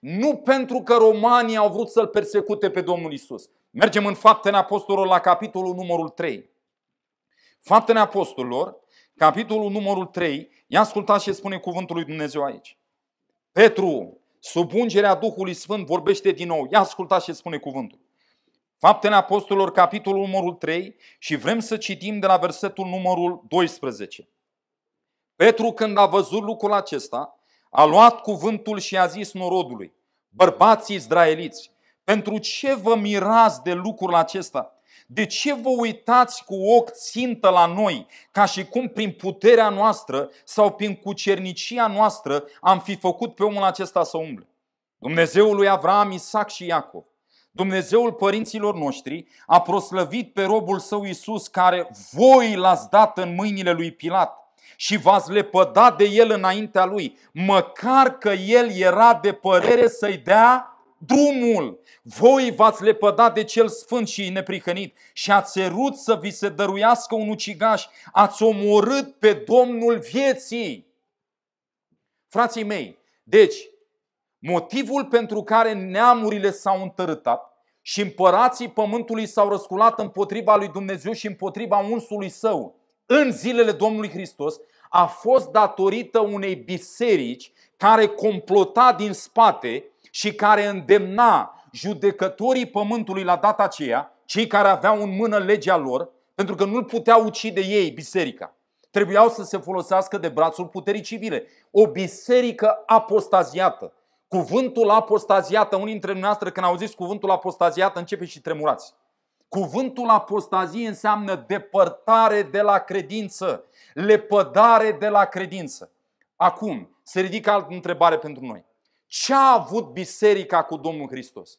Nu pentru că romanii au vrut să-l persecute pe Domnul Isus. Mergem în în Apostolul la capitolul numărul 3. Faptele Apostolilor, capitolul numărul 3, ia ascultat ce spune cuvântul lui Dumnezeu aici. Petru, sub ungerea Duhului Sfânt, vorbește din nou. Ia ascultat ce spune cuvântul. Faptele Apostolilor, capitolul numărul 3 și vrem să citim de la versetul numărul 12. Petru, când a văzut lucrul acesta, a luat cuvântul și a zis norodului, bărbații izraeliți, pentru ce vă mirați de lucrul acesta? De ce vă uitați cu ochi țintă la noi, ca și cum prin puterea noastră sau prin cucernicia noastră am fi făcut pe omul acesta să umble? Dumnezeul lui Avram, Isaac și Iacov, Dumnezeul părinților noștri a proslăvit pe robul său Isus care voi l-ați dat în mâinile lui Pilat și v-ați lepădat de el înaintea lui, măcar că el era de părere să-i dea drumul. Voi v-ați lepădat de cel sfânt și neprihănit și ați cerut să vi se dăruiască un ucigaș. Ați omorât pe Domnul vieții. Frații mei, deci, motivul pentru care neamurile s-au întărâtat și împărații pământului s-au răsculat împotriva lui Dumnezeu și împotriva unsului său în zilele Domnului Hristos a fost datorită unei biserici care complota din spate și care îndemna judecătorii pământului la data aceea, cei care aveau în mână legea lor, pentru că nu-l puteau ucide ei, biserica. Trebuiau să se folosească de brațul puterii civile. O biserică apostaziată. Cuvântul apostaziată, unii dintre noastre când auziți cuvântul apostaziată, începe și tremurați. Cuvântul apostazie înseamnă depărtare de la credință, lepădare de la credință. Acum, se ridică altă întrebare pentru noi ce a avut biserica cu Domnul Hristos?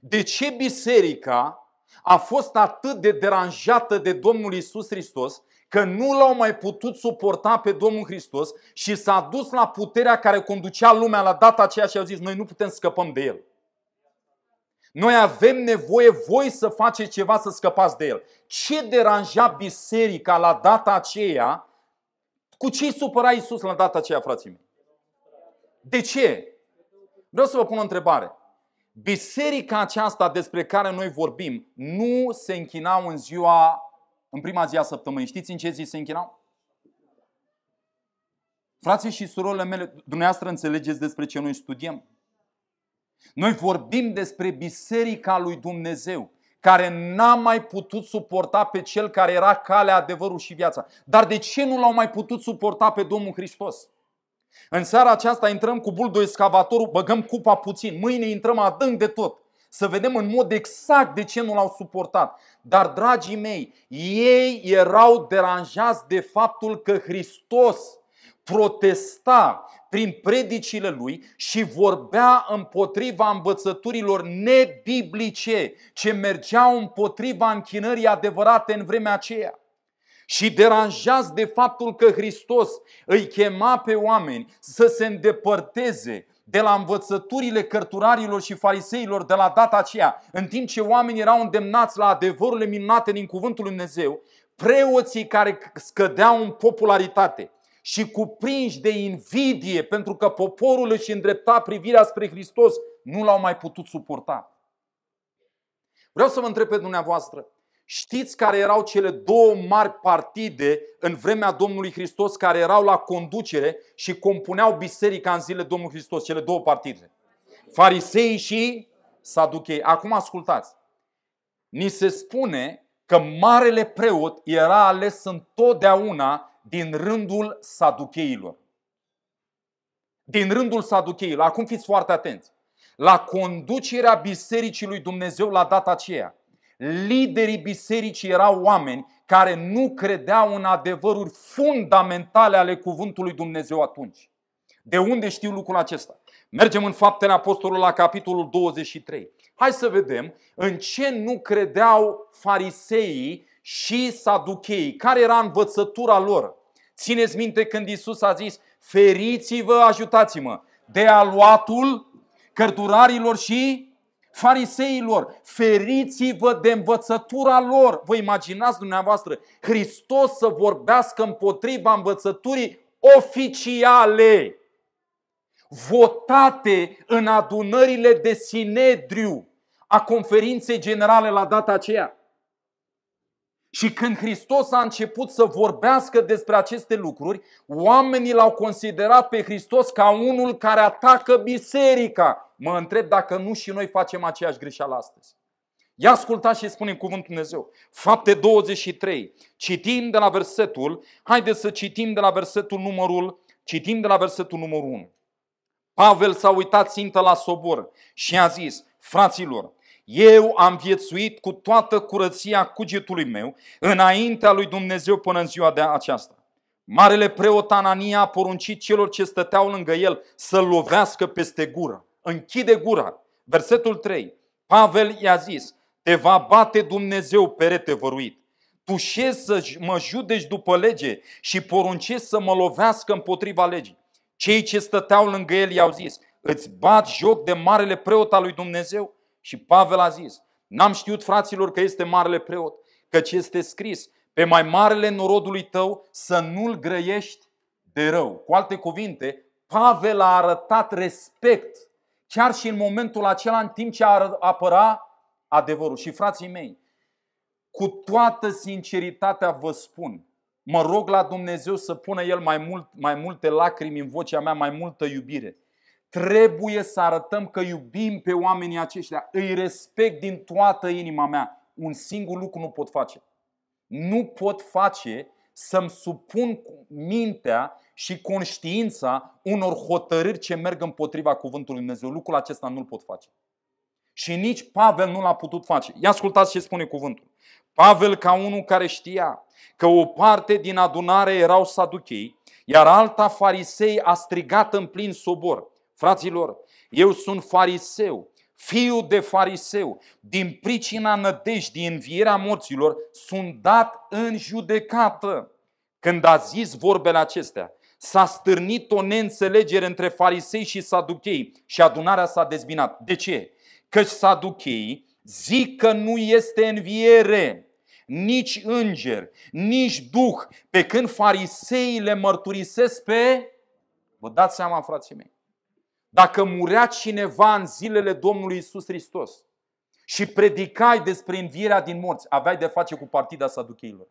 De ce biserica a fost atât de deranjată de Domnul Isus Hristos că nu l-au mai putut suporta pe Domnul Hristos și s-a dus la puterea care conducea lumea la data aceea și au zis noi nu putem scăpăm de el. Noi avem nevoie voi să faceți ceva să scăpați de el. Ce deranja biserica la data aceea cu ce supăra Iisus la data aceea, frații mei? De ce? Vreau să vă pun o întrebare. Biserica aceasta despre care noi vorbim nu se închinau în ziua, în prima zi a săptămânii. Știți în ce zi se închinau? Frații și surorile mele, dumneavoastră înțelegeți despre ce noi studiem? Noi vorbim despre biserica lui Dumnezeu care n-a mai putut suporta pe cel care era calea, adevărul și viața. Dar de ce nu l-au mai putut suporta pe Domnul Hristos? În seara aceasta intrăm cu buldoescavatorul, băgăm cupa puțin, mâine intrăm adânc de tot. Să vedem în mod exact de ce nu l-au suportat. Dar, dragii mei, ei erau deranjați de faptul că Hristos protesta prin predicile lui și vorbea împotriva învățăturilor nebiblice ce mergeau împotriva închinării adevărate în vremea aceea. Și deranjați de faptul că Hristos îi chema pe oameni să se îndepărteze de la învățăturile cărturarilor și fariseilor de la data aceea, în timp ce oamenii erau îndemnați la adevărurile minunate din Cuvântul Lui Dumnezeu, preoții care scădeau în popularitate, și cuprinși de invidie pentru că poporul își îndrepta privirea spre Hristos, nu l-au mai putut suporta. Vreau să vă întreb pe dumneavoastră, știți care erau cele două mari partide în vremea Domnului Hristos care erau la conducere și compuneau biserica în zile Domnului Hristos, cele două partide? Farisei și Saduchei. Acum ascultați. Ni se spune că marele preot era ales întotdeauna din rândul saducheilor. Din rândul saducheilor. Acum fiți foarte atenți. La conducerea Bisericii lui Dumnezeu la data aceea, liderii bisericii erau oameni care nu credeau în adevăruri fundamentale ale cuvântului Dumnezeu atunci. De unde știu lucrul acesta? Mergem în Faptele Apostolului la capitolul 23. Hai să vedem în ce nu credeau fariseii și saducheii. Care era învățătura lor? Țineți minte când Isus a zis, feriți-vă, ajutați-mă, de aluatul cărturarilor și fariseilor. Feriți-vă de învățătura lor. Vă imaginați dumneavoastră Hristos să vorbească împotriva învățăturii oficiale votate în adunările de Sinedriu a conferinței generale la data aceea. Și când Hristos a început să vorbească despre aceste lucruri, oamenii l-au considerat pe Hristos ca unul care atacă biserica. Mă întreb dacă nu și noi facem aceeași greșeală astăzi. Ia ascultați și spunem cuvântul Dumnezeu. Fapte 23. Citim de la versetul, haideți să citim de la versetul numărul, citim de la versetul numărul 1. Pavel s-a uitat țintă la sobor și a zis, fraților, eu am viețuit cu toată curăția cugetului meu înaintea lui Dumnezeu până în ziua de aceasta. Marele preot Anania a poruncit celor ce stăteau lângă el să lovească peste gură. Închide gura. Versetul 3. Pavel i-a zis, te va bate Dumnezeu perete văruit. Tu șezi să mă judeci după lege și poruncești să mă lovească împotriva legii. Cei ce stăteau lângă el i-au zis, îți bat joc de marele preot al lui Dumnezeu? Și Pavel a zis, n-am știut fraților că este marele preot, căci este scris, pe mai marele norodului tău să nu-l grăiești de rău. Cu alte cuvinte, Pavel a arătat respect chiar și în momentul acela în timp ce a apăra adevărul. Și frații mei, cu toată sinceritatea vă spun, mă rog la Dumnezeu să pună El mai, mult, mai multe lacrimi în vocea mea, mai multă iubire. Trebuie să arătăm că iubim pe oamenii aceștia. Îi respect din toată inima mea. Un singur lucru nu pot face. Nu pot face să-mi supun mintea și conștiința unor hotărâri ce merg împotriva cuvântului Dumnezeu. Lucrul acesta nu-l pot face. Și nici Pavel nu l-a putut face. Ia ascultați ce spune cuvântul. Pavel ca unul care știa că o parte din adunare erau saduchei, iar alta farisei a strigat în plin sobor. Fraților, eu sunt fariseu, fiu de fariseu, din pricina nădejdii învierea morților, sunt dat în judecată. Când a zis vorbele acestea, s-a stârnit o neînțelegere între farisei și saduchei și adunarea s-a dezbinat. De ce? Căci saduchei zic că nu este înviere, nici înger, nici duh, pe când fariseii le mărturisesc pe... Vă dați seama, frații mei, dacă murea cineva în zilele Domnului Isus Hristos și predicai despre învierea din morți, aveai de face cu partida saducheilor.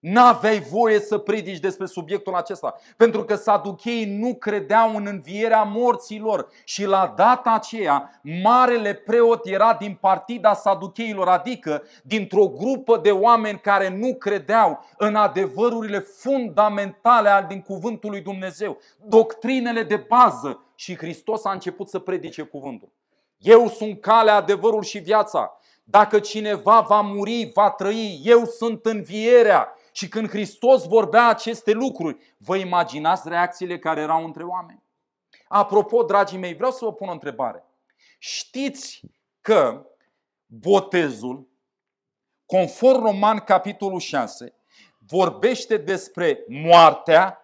N-aveai voie să predici despre subiectul acesta, pentru că saducheii nu credeau în învierea morților și la data aceea marele preot era din partida saducheilor, adică dintr-o grupă de oameni care nu credeau în adevărurile fundamentale al din cuvântul lui Dumnezeu, doctrinele de bază și Hristos a început să predice cuvântul. Eu sunt calea, adevărul și viața. Dacă cineva va muri, va trăi. Eu sunt învierea. Și când Hristos vorbea aceste lucruri, vă imaginați reacțiile care erau între oameni? Apropo, dragii mei, vreau să vă pun o întrebare. Știți că botezul, conform Roman capitolul 6, vorbește despre moartea,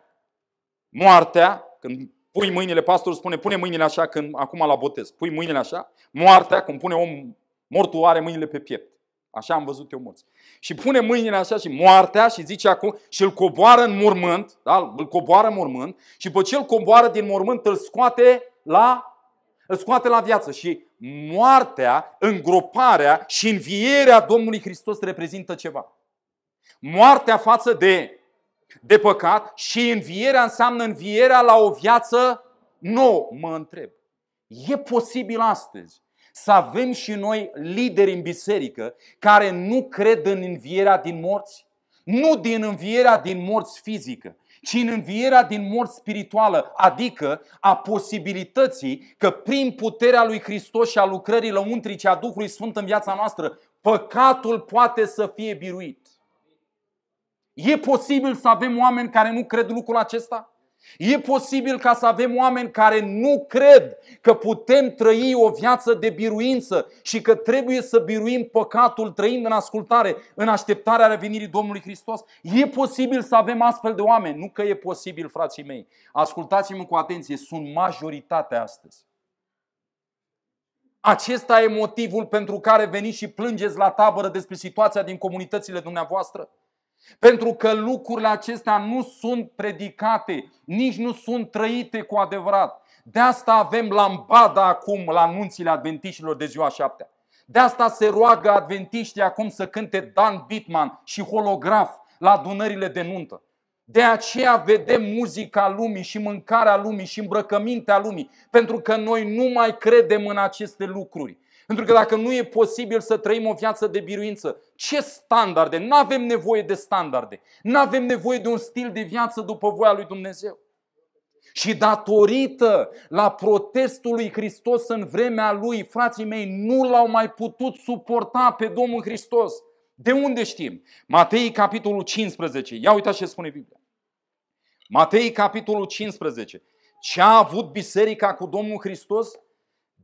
moartea, când pui mâinile, pastorul spune, pune mâinile așa când acum la botez, pui mâinile așa, moartea, când pune om mortul are mâinile pe piept. Așa am văzut eu mulți. Și pune mâinile așa și moartea și zice acum și îl coboară în mormânt, da? îl coboară în mormânt și după ce îl coboară din mormânt îl scoate la îl scoate la viață și moartea, îngroparea și învierea Domnului Hristos reprezintă ceva. Moartea față de, de păcat și învierea înseamnă învierea la o viață nouă. Mă întreb, e posibil astăzi să avem și noi lideri în biserică care nu cred în învierea din morți, nu din învierea din morți fizică, ci în învierea din morți spirituală, adică a posibilității că prin puterea lui Hristos și a lucrării lăuntrice a Duhului Sfânt în viața noastră, păcatul poate să fie biruit. E posibil să avem oameni care nu cred lucrul acesta? E posibil ca să avem oameni care nu cred că putem trăi o viață de biruință și că trebuie să biruim păcatul trăind în ascultare, în așteptarea revenirii Domnului Hristos. E posibil să avem astfel de oameni. Nu că e posibil, frații mei. Ascultați-mă cu atenție, sunt majoritatea astăzi. Acesta e motivul pentru care veniți și plângeți la tabără despre situația din comunitățile dumneavoastră? Pentru că lucrurile acestea nu sunt predicate, nici nu sunt trăite cu adevărat. De asta avem lambada acum la anunțile adventiștilor de ziua șaptea. De asta se roagă adventiștii acum să cânte Dan Bitman și holograf la adunările de nuntă. De aceea vedem muzica lumii și mâncarea lumii și îmbrăcămintea lumii, pentru că noi nu mai credem în aceste lucruri. Pentru că dacă nu e posibil să trăim o viață de biruință, ce standarde? Nu avem nevoie de standarde. Nu avem nevoie de un stil de viață după voia lui Dumnezeu. Și datorită la protestul lui Hristos în vremea lui, frații mei nu l-au mai putut suporta pe Domnul Hristos. De unde știm? Matei, capitolul 15. Ia uitați ce spune Biblia. Matei, capitolul 15. Ce a avut biserica cu Domnul Hristos?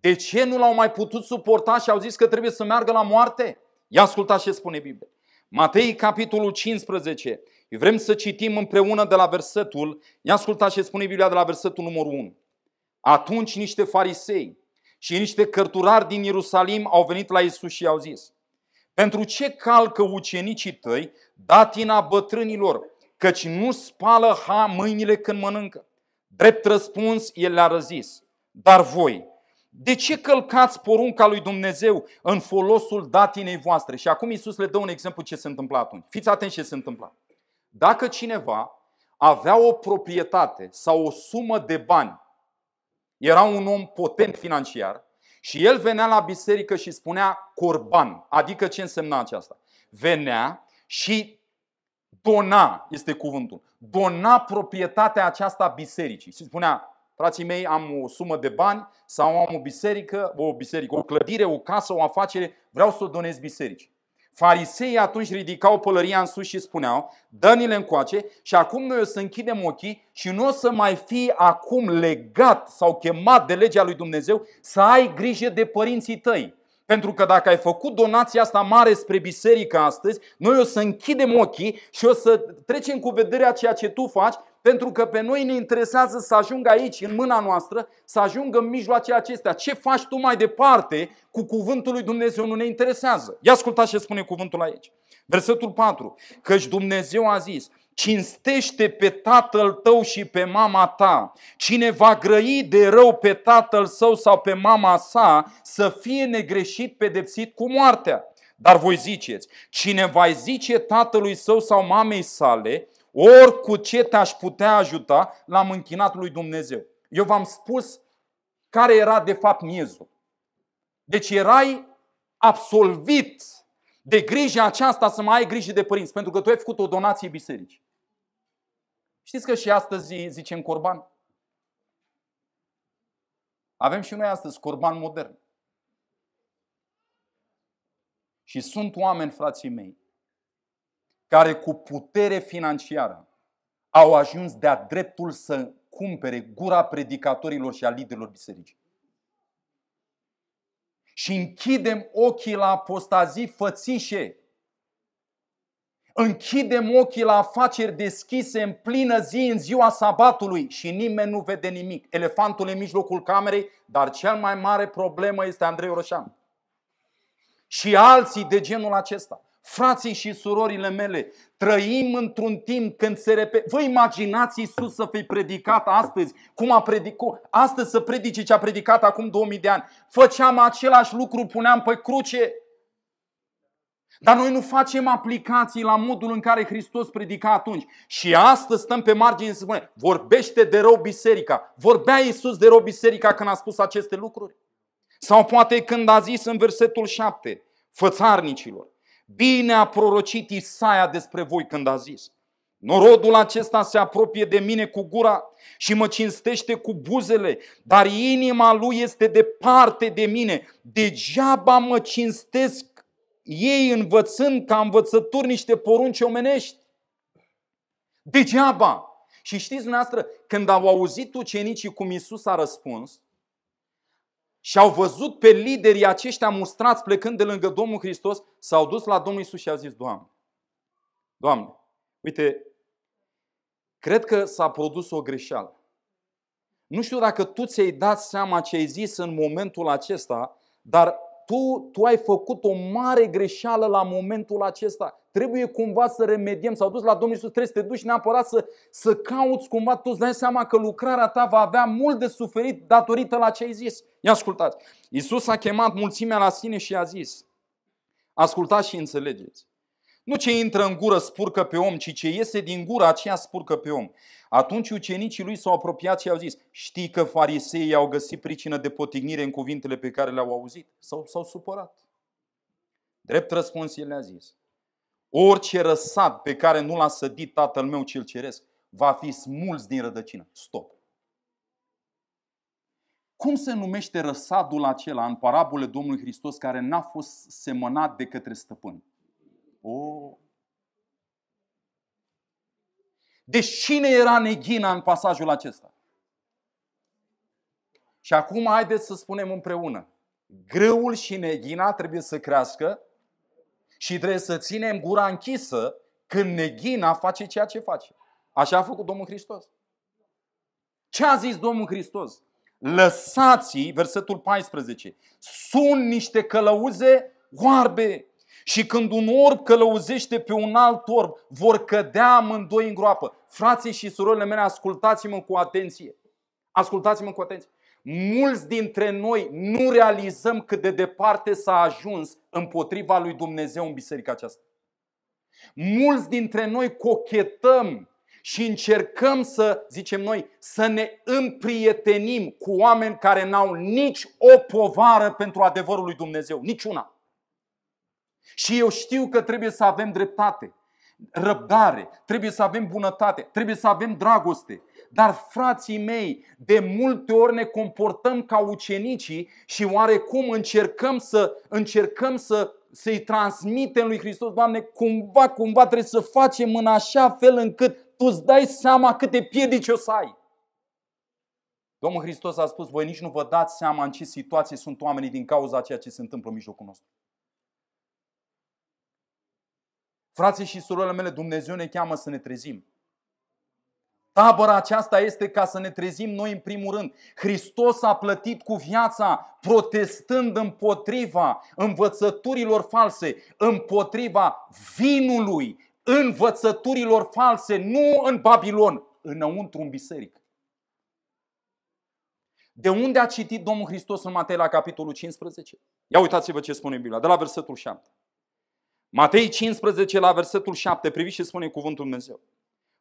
De ce nu l-au mai putut suporta și au zis că trebuie să meargă la moarte? Ia asculta ce spune Biblia. Matei, capitolul 15. Vrem să citim împreună de la versetul, ia asculta ce spune Biblia de la versetul numărul 1. Atunci niște farisei și niște cărturari din Ierusalim au venit la Isus și i-au zis, pentru ce calcă ucenicii tăi datina bătrânilor, căci nu spală ha mâinile când mănâncă? Drept răspuns, el le-a răzis. Dar voi, de ce călcați porunca lui Dumnezeu în folosul datinei voastre? Și acum Isus le dă un exemplu ce se întâmplă atunci. Fiți atenți ce se întâmplă. Dacă cineva avea o proprietate sau o sumă de bani, era un om potent financiar și el venea la biserică și spunea corban. Adică ce însemna aceasta? Venea și dona, este cuvântul, dona proprietatea aceasta bisericii. Și spunea, Frații mei, am o sumă de bani sau am o biserică, o biserică, o clădire, o casă, o afacere, vreau să o donez biserici. Farisei atunci ridicau pălăria în sus și spuneau, dă ni încoace și acum noi o să închidem ochii și nu o să mai fii acum legat sau chemat de legea lui Dumnezeu să ai grijă de părinții tăi. Pentru că dacă ai făcut donația asta mare spre biserică astăzi, noi o să închidem ochii și o să trecem cu vederea ceea ce tu faci pentru că pe noi ne interesează să ajungă aici, în mâna noastră, să ajungă în mijloace acestea. Ce faci tu mai departe cu cuvântul lui Dumnezeu nu ne interesează. Ia ascultați ce spune cuvântul aici. Versetul 4. Căci Dumnezeu a zis, cinstește pe tatăl tău și pe mama ta. Cine va grăi de rău pe tatăl său sau pe mama sa, să fie negreșit pedepsit cu moartea. Dar voi ziceți, cine va zice tatălui său sau mamei sale, ori cu ce te-aș putea ajuta, l-am închinat lui Dumnezeu. Eu v-am spus care era de fapt miezul. Deci erai absolvit de grija aceasta să mai ai grijă de părinți, pentru că tu ai făcut o donație biserici. Știți că și astăzi zicem corban? Avem și noi astăzi corban modern. Și sunt oameni, frații mei, care cu putere financiară au ajuns de-a dreptul să cumpere gura predicatorilor și a liderilor bisericii. Și închidem ochii la apostazii fățișe. Închidem ochii la afaceri deschise în plină zi, în ziua sabatului și nimeni nu vede nimic. Elefantul în mijlocul camerei, dar cel mai mare problemă este Andrei Roșan. Și alții de genul acesta. Frații și surorile mele, trăim într-un timp când se repete. Vă imaginați Iisus să fi predicat astăzi, cum a predicat, astăzi să predice ce a predicat acum 2000 de ani. Făceam același lucru, puneam pe cruce. Dar noi nu facem aplicații la modul în care Hristos predica atunci. Și astăzi stăm pe margine să spunem, vorbește de rău biserica. Vorbea Iisus de rău biserica când a spus aceste lucruri? Sau poate când a zis în versetul 7, fățarnicilor, Bine a prorocit Isaia despre voi când a zis. Norodul acesta se apropie de mine cu gura și mă cinstește cu buzele, dar inima lui este departe de mine. Degeaba mă cinstesc ei învățând ca învățături niște porunci omenești. Degeaba! Și știți dumneavoastră, când au auzit ucenicii cum Isus a răspuns, și au văzut pe liderii aceștia mustrați plecând de lângă Domnul Hristos, s-au dus la Domnul Isus și au zis, Doamne, Doamne, uite, cred că s-a produs o greșeală. Nu știu dacă tu ți-ai dat seama ce ai zis în momentul acesta, dar tu, tu ai făcut o mare greșeală la momentul acesta. Trebuie cumva să remediem. S-au dus la Domnul Iisus, trebuie să te duci neapărat să, să cauți cumva. Tu îți dai seama că lucrarea ta va avea mult de suferit datorită la ce ai zis. Ia ascultați. Iisus a chemat mulțimea la sine și a zis. Ascultați și înțelegeți. Nu ce intră în gură spurcă pe om, ci ce iese din gură aceea spurcă pe om. Atunci ucenicii lui s-au apropiat și au zis, știi că fariseii au găsit pricină de potignire în cuvintele pe care le-au auzit? S-au, s-au supărat. Drept răspuns el le-a zis, orice răsat pe care nu l-a sădit tatăl meu cel ceresc, va fi smuls din rădăcină. Stop! Cum se numește răsadul acela în parabole Domnului Hristos care n-a fost semănat de către stăpân? Oh, Deci cine era neghina în pasajul acesta? Și acum haideți să spunem împreună. Grâul și neghina trebuie să crească și trebuie să ținem gura închisă când neghina face ceea ce face. Așa a făcut Domnul Hristos. Ce a zis Domnul Hristos? Lăsați, versetul 14, sunt niște călăuze oarbe și când un orb călăuzește pe un alt orb, vor cădea amândoi în groapă. Frații și surorile mele, ascultați-mă cu atenție. Ascultați-mă cu atenție. Mulți dintre noi nu realizăm cât de departe s-a ajuns împotriva lui Dumnezeu în biserica aceasta. Mulți dintre noi cochetăm și încercăm să, zicem noi, să ne împrietenim cu oameni care n-au nici o povară pentru adevărul lui Dumnezeu. Niciuna. Și eu știu că trebuie să avem dreptate, răbdare, trebuie să avem bunătate, trebuie să avem dragoste. Dar, frații mei, de multe ori ne comportăm ca ucenicii și oarecum încercăm să încercăm să să-i transmitem lui Hristos, Doamne, cumva, cumva trebuie să facem în așa fel încât tu îți dai seama câte piedici o să ai. Domnul Hristos a spus, voi nici nu vă dați seama în ce situație sunt oamenii din cauza ceea ce se întâmplă în mijlocul nostru. Frații și surorile mele, Dumnezeu ne cheamă să ne trezim. Tabăra aceasta este ca să ne trezim noi în primul rând. Hristos a plătit cu viața, protestând împotriva învățăturilor false, împotriva vinului, învățăturilor false, nu în Babilon, înăuntru în biserică. De unde a citit Domnul Hristos în Matei la capitolul 15? Ia uitați-vă ce spune Biblia, de la versetul 7. Matei 15 la versetul 7, priviți ce spune cuvântul Dumnezeu.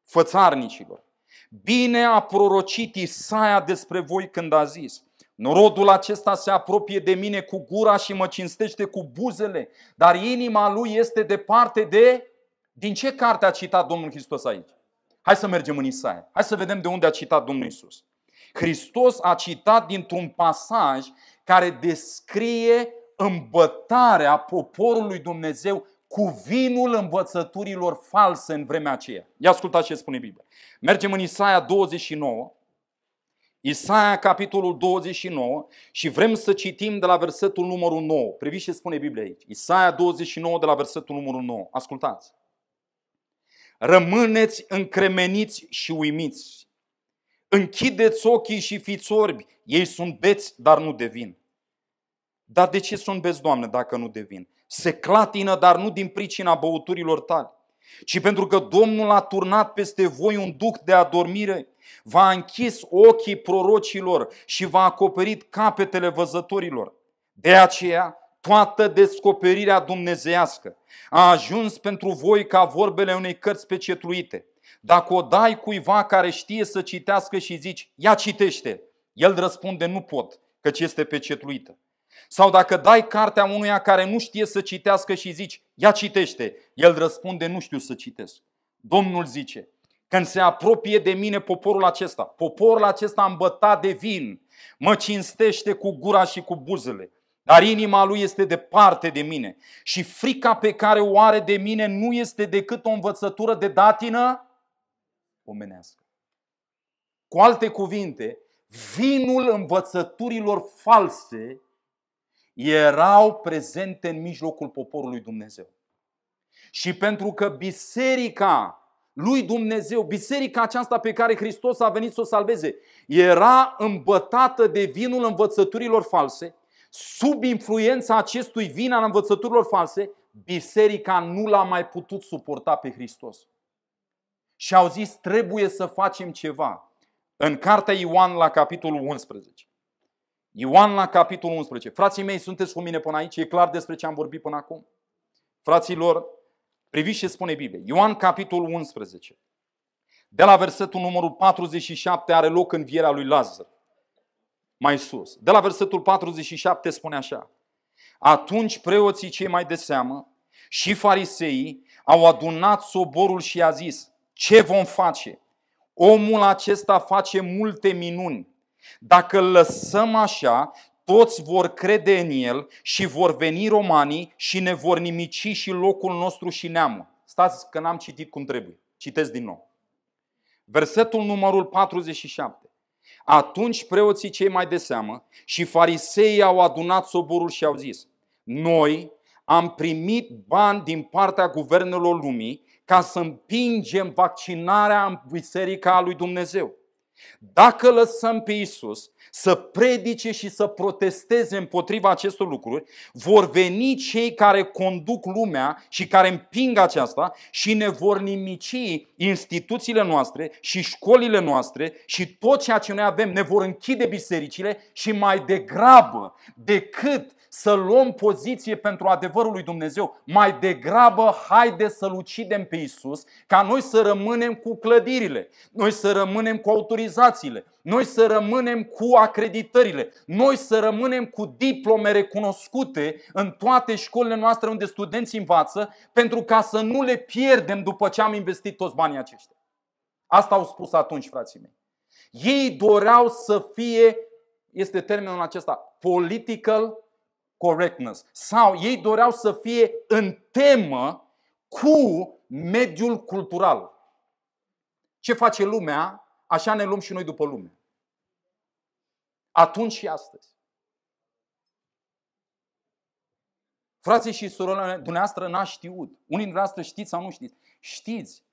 Fățarnicilor, bine a prorocit Isaia despre voi când a zis, Norodul acesta se apropie de mine cu gura și mă cinstește cu buzele, dar inima lui este departe de... Din ce carte a citat Domnul Hristos aici? Hai să mergem în Isaia. Hai să vedem de unde a citat Domnul Isus. Hristos a citat dintr-un pasaj care descrie îmbătarea poporului Dumnezeu cu vinul învățăturilor false în vremea aceea. Ia ascultați ce spune Biblia. Mergem în Isaia 29, Isaia, capitolul 29, și vrem să citim de la versetul numărul 9. Priviți ce spune Biblia aici. Isaia 29, de la versetul numărul 9. Ascultați. Rămâneți încremeniți și uimiți. Închideți ochii și fiți orbi. Ei sunt beți, dar nu devin. Dar de ce sunt beți, Doamne, dacă nu devin? se clatină, dar nu din pricina băuturilor tale, ci pentru că Domnul a turnat peste voi un duc de adormire, v-a închis ochii prorocilor și v-a acoperit capetele văzătorilor. De aceea, toată descoperirea dumnezeiască a ajuns pentru voi ca vorbele unei cărți pecetluite. Dacă o dai cuiva care știe să citească și zici, ia citește, el răspunde, nu pot, căci este pecetluită. Sau dacă dai cartea unuia care nu știe să citească și zici, ia citește, el răspunde, nu știu să citesc. Domnul zice, când se apropie de mine poporul acesta, poporul acesta îmbătat de vin, mă cinstește cu gura și cu buzele, dar inima lui este departe de mine și frica pe care o are de mine nu este decât o învățătură de datină omenească. Cu alte cuvinte, vinul învățăturilor false erau prezente în mijlocul poporului Dumnezeu. Și pentru că biserica lui Dumnezeu, biserica aceasta pe care Hristos a venit să o salveze, era îmbătată de vinul învățăturilor false, sub influența acestui vin al învățăturilor false, biserica nu l-a mai putut suporta pe Hristos. Și au zis, trebuie să facem ceva. În cartea Ioan, la capitolul 11. Ioan la capitolul 11. Frații mei, sunteți cu mine până aici? E clar despre ce am vorbit până acum? Fraților, priviți ce spune Biblia. Ioan capitolul 11. De la versetul numărul 47 are loc învierea lui Lazar. Mai sus. De la versetul 47 spune așa. Atunci preoții cei mai de seamă și fariseii au adunat soborul și a zis, ce vom face? Omul acesta face multe minuni. Dacă îl lăsăm așa, toți vor crede în el și vor veni romanii și ne vor nimici și locul nostru și neamul. Stați că n-am citit cum trebuie. Citesc din nou. Versetul numărul 47. Atunci preoții cei mai de seamă și fariseii au adunat soborul și au zis Noi am primit bani din partea guvernelor lumii ca să împingem vaccinarea în biserica lui Dumnezeu. Dacă lăsăm pe Isus să predice și să protesteze împotriva acestor lucruri, vor veni cei care conduc lumea și care împing aceasta și ne vor nimici instituțiile noastre și școlile noastre și tot ceea ce noi avem. Ne vor închide bisericile și mai degrabă decât să luăm poziție pentru adevărul lui Dumnezeu. Mai degrabă, haide să-L ucidem pe Isus, ca noi să rămânem cu clădirile, noi să rămânem cu autorizațiile, noi să rămânem cu acreditările, noi să rămânem cu diplome recunoscute în toate școlile noastre unde studenții învață, pentru ca să nu le pierdem după ce am investit toți banii aceștia. Asta au spus atunci, frații mei. Ei doreau să fie, este termenul acesta, political correctness. Sau ei doreau să fie în temă cu mediul cultural. Ce face lumea, așa ne luăm și noi după lume. Atunci și astăzi. Frații și surorile, dumneavoastră n-a știut. Unii dintre dumneavoastră știți sau nu știți. Știți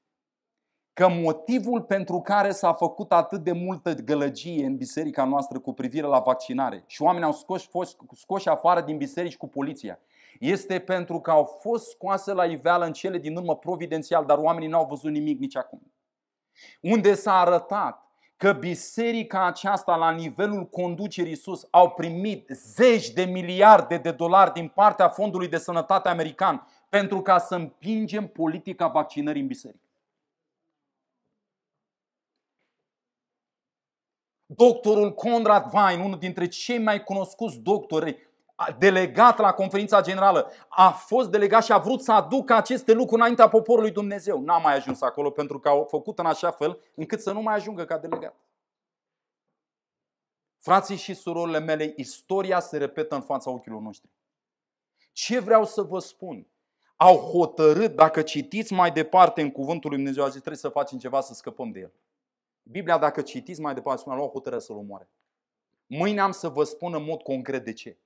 că motivul pentru care s-a făcut atât de multă gălăgie în biserica noastră cu privire la vaccinare și oamenii au scos, fost scoși afară din biserici cu poliția este pentru că au fost scoase la iveală în cele din urmă providențial, dar oamenii nu au văzut nimic nici acum. Unde s-a arătat că biserica aceasta la nivelul conducerii sus au primit zeci de miliarde de dolari din partea Fondului de Sănătate American pentru ca să împingem politica vaccinării în biserică. Doctorul Conrad Wein, unul dintre cei mai cunoscuți doctori, delegat la conferința generală, a fost delegat și a vrut să aducă aceste lucruri înaintea poporului Dumnezeu. N-a mai ajuns acolo pentru că au făcut în așa fel încât să nu mai ajungă ca delegat. Frații și surorile mele, istoria se repetă în fața ochilor noștri. Ce vreau să vă spun? Au hotărât, dacă citiți mai departe în cuvântul lui Dumnezeu, a zis, trebuie să facem ceva să scăpăm de el. Biblia, dacă citiți mai departe, spune, a luat hotărâre să-l omoare. Mâine am să vă spun în mod concret de ce.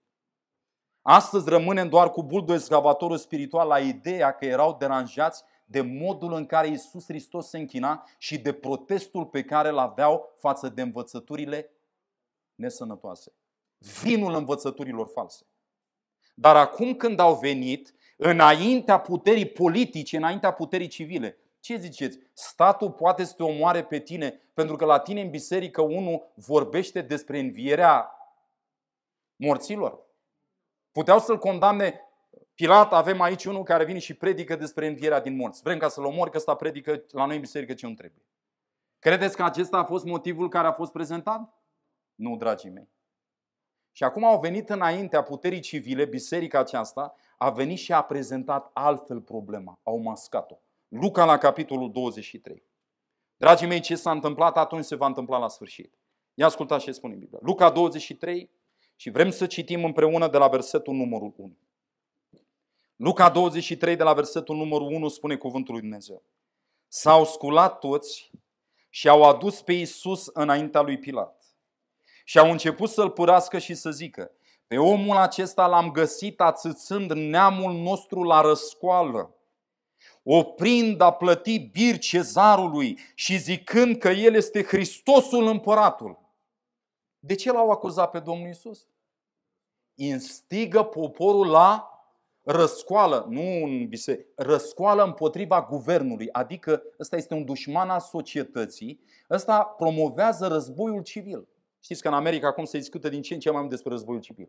Astăzi rămânem doar cu excavatorul spiritual la ideea că erau deranjați de modul în care Isus Hristos se închina și de protestul pe care îl aveau față de învățăturile nesănătoase. Vinul învățăturilor false. Dar acum când au venit, înaintea puterii politice, înaintea puterii civile, ce ziceți? Statul poate să te omoare pe tine pentru că la tine în biserică unul vorbește despre învierea morților. Puteau să-l condamne Pilat, avem aici unul care vine și predică despre învierea din morți. Vrem ca să-l omori, că ăsta predică la noi în biserică ce nu trebuie. Credeți că acesta a fost motivul care a fost prezentat? Nu, dragii mei. Și acum au venit înaintea puterii civile, biserica aceasta, a venit și a prezentat altfel problema, au mascat-o. Luca la capitolul 23. Dragii mei, ce s-a întâmplat atunci se va întâmpla la sfârșit. Ia ascultați ce spune Biblia. Luca 23 și vrem să citim împreună de la versetul numărul 1. Luca 23 de la versetul numărul 1 spune cuvântul lui Dumnezeu. S-au sculat toți și au adus pe Isus înaintea lui Pilat. Și au început să-l purască și să zică, pe omul acesta l-am găsit atâțând neamul nostru la răscoală oprind a plăti bir cezarului și zicând că el este Hristosul împăratul. De ce l-au acuzat pe Domnul Isus? Instigă poporul la răscoală, nu în biserică, răscoală împotriva guvernului, adică ăsta este un dușman al societății, ăsta promovează războiul civil. Știți că în America acum se discută din ce în ce mai mult despre războiul civil.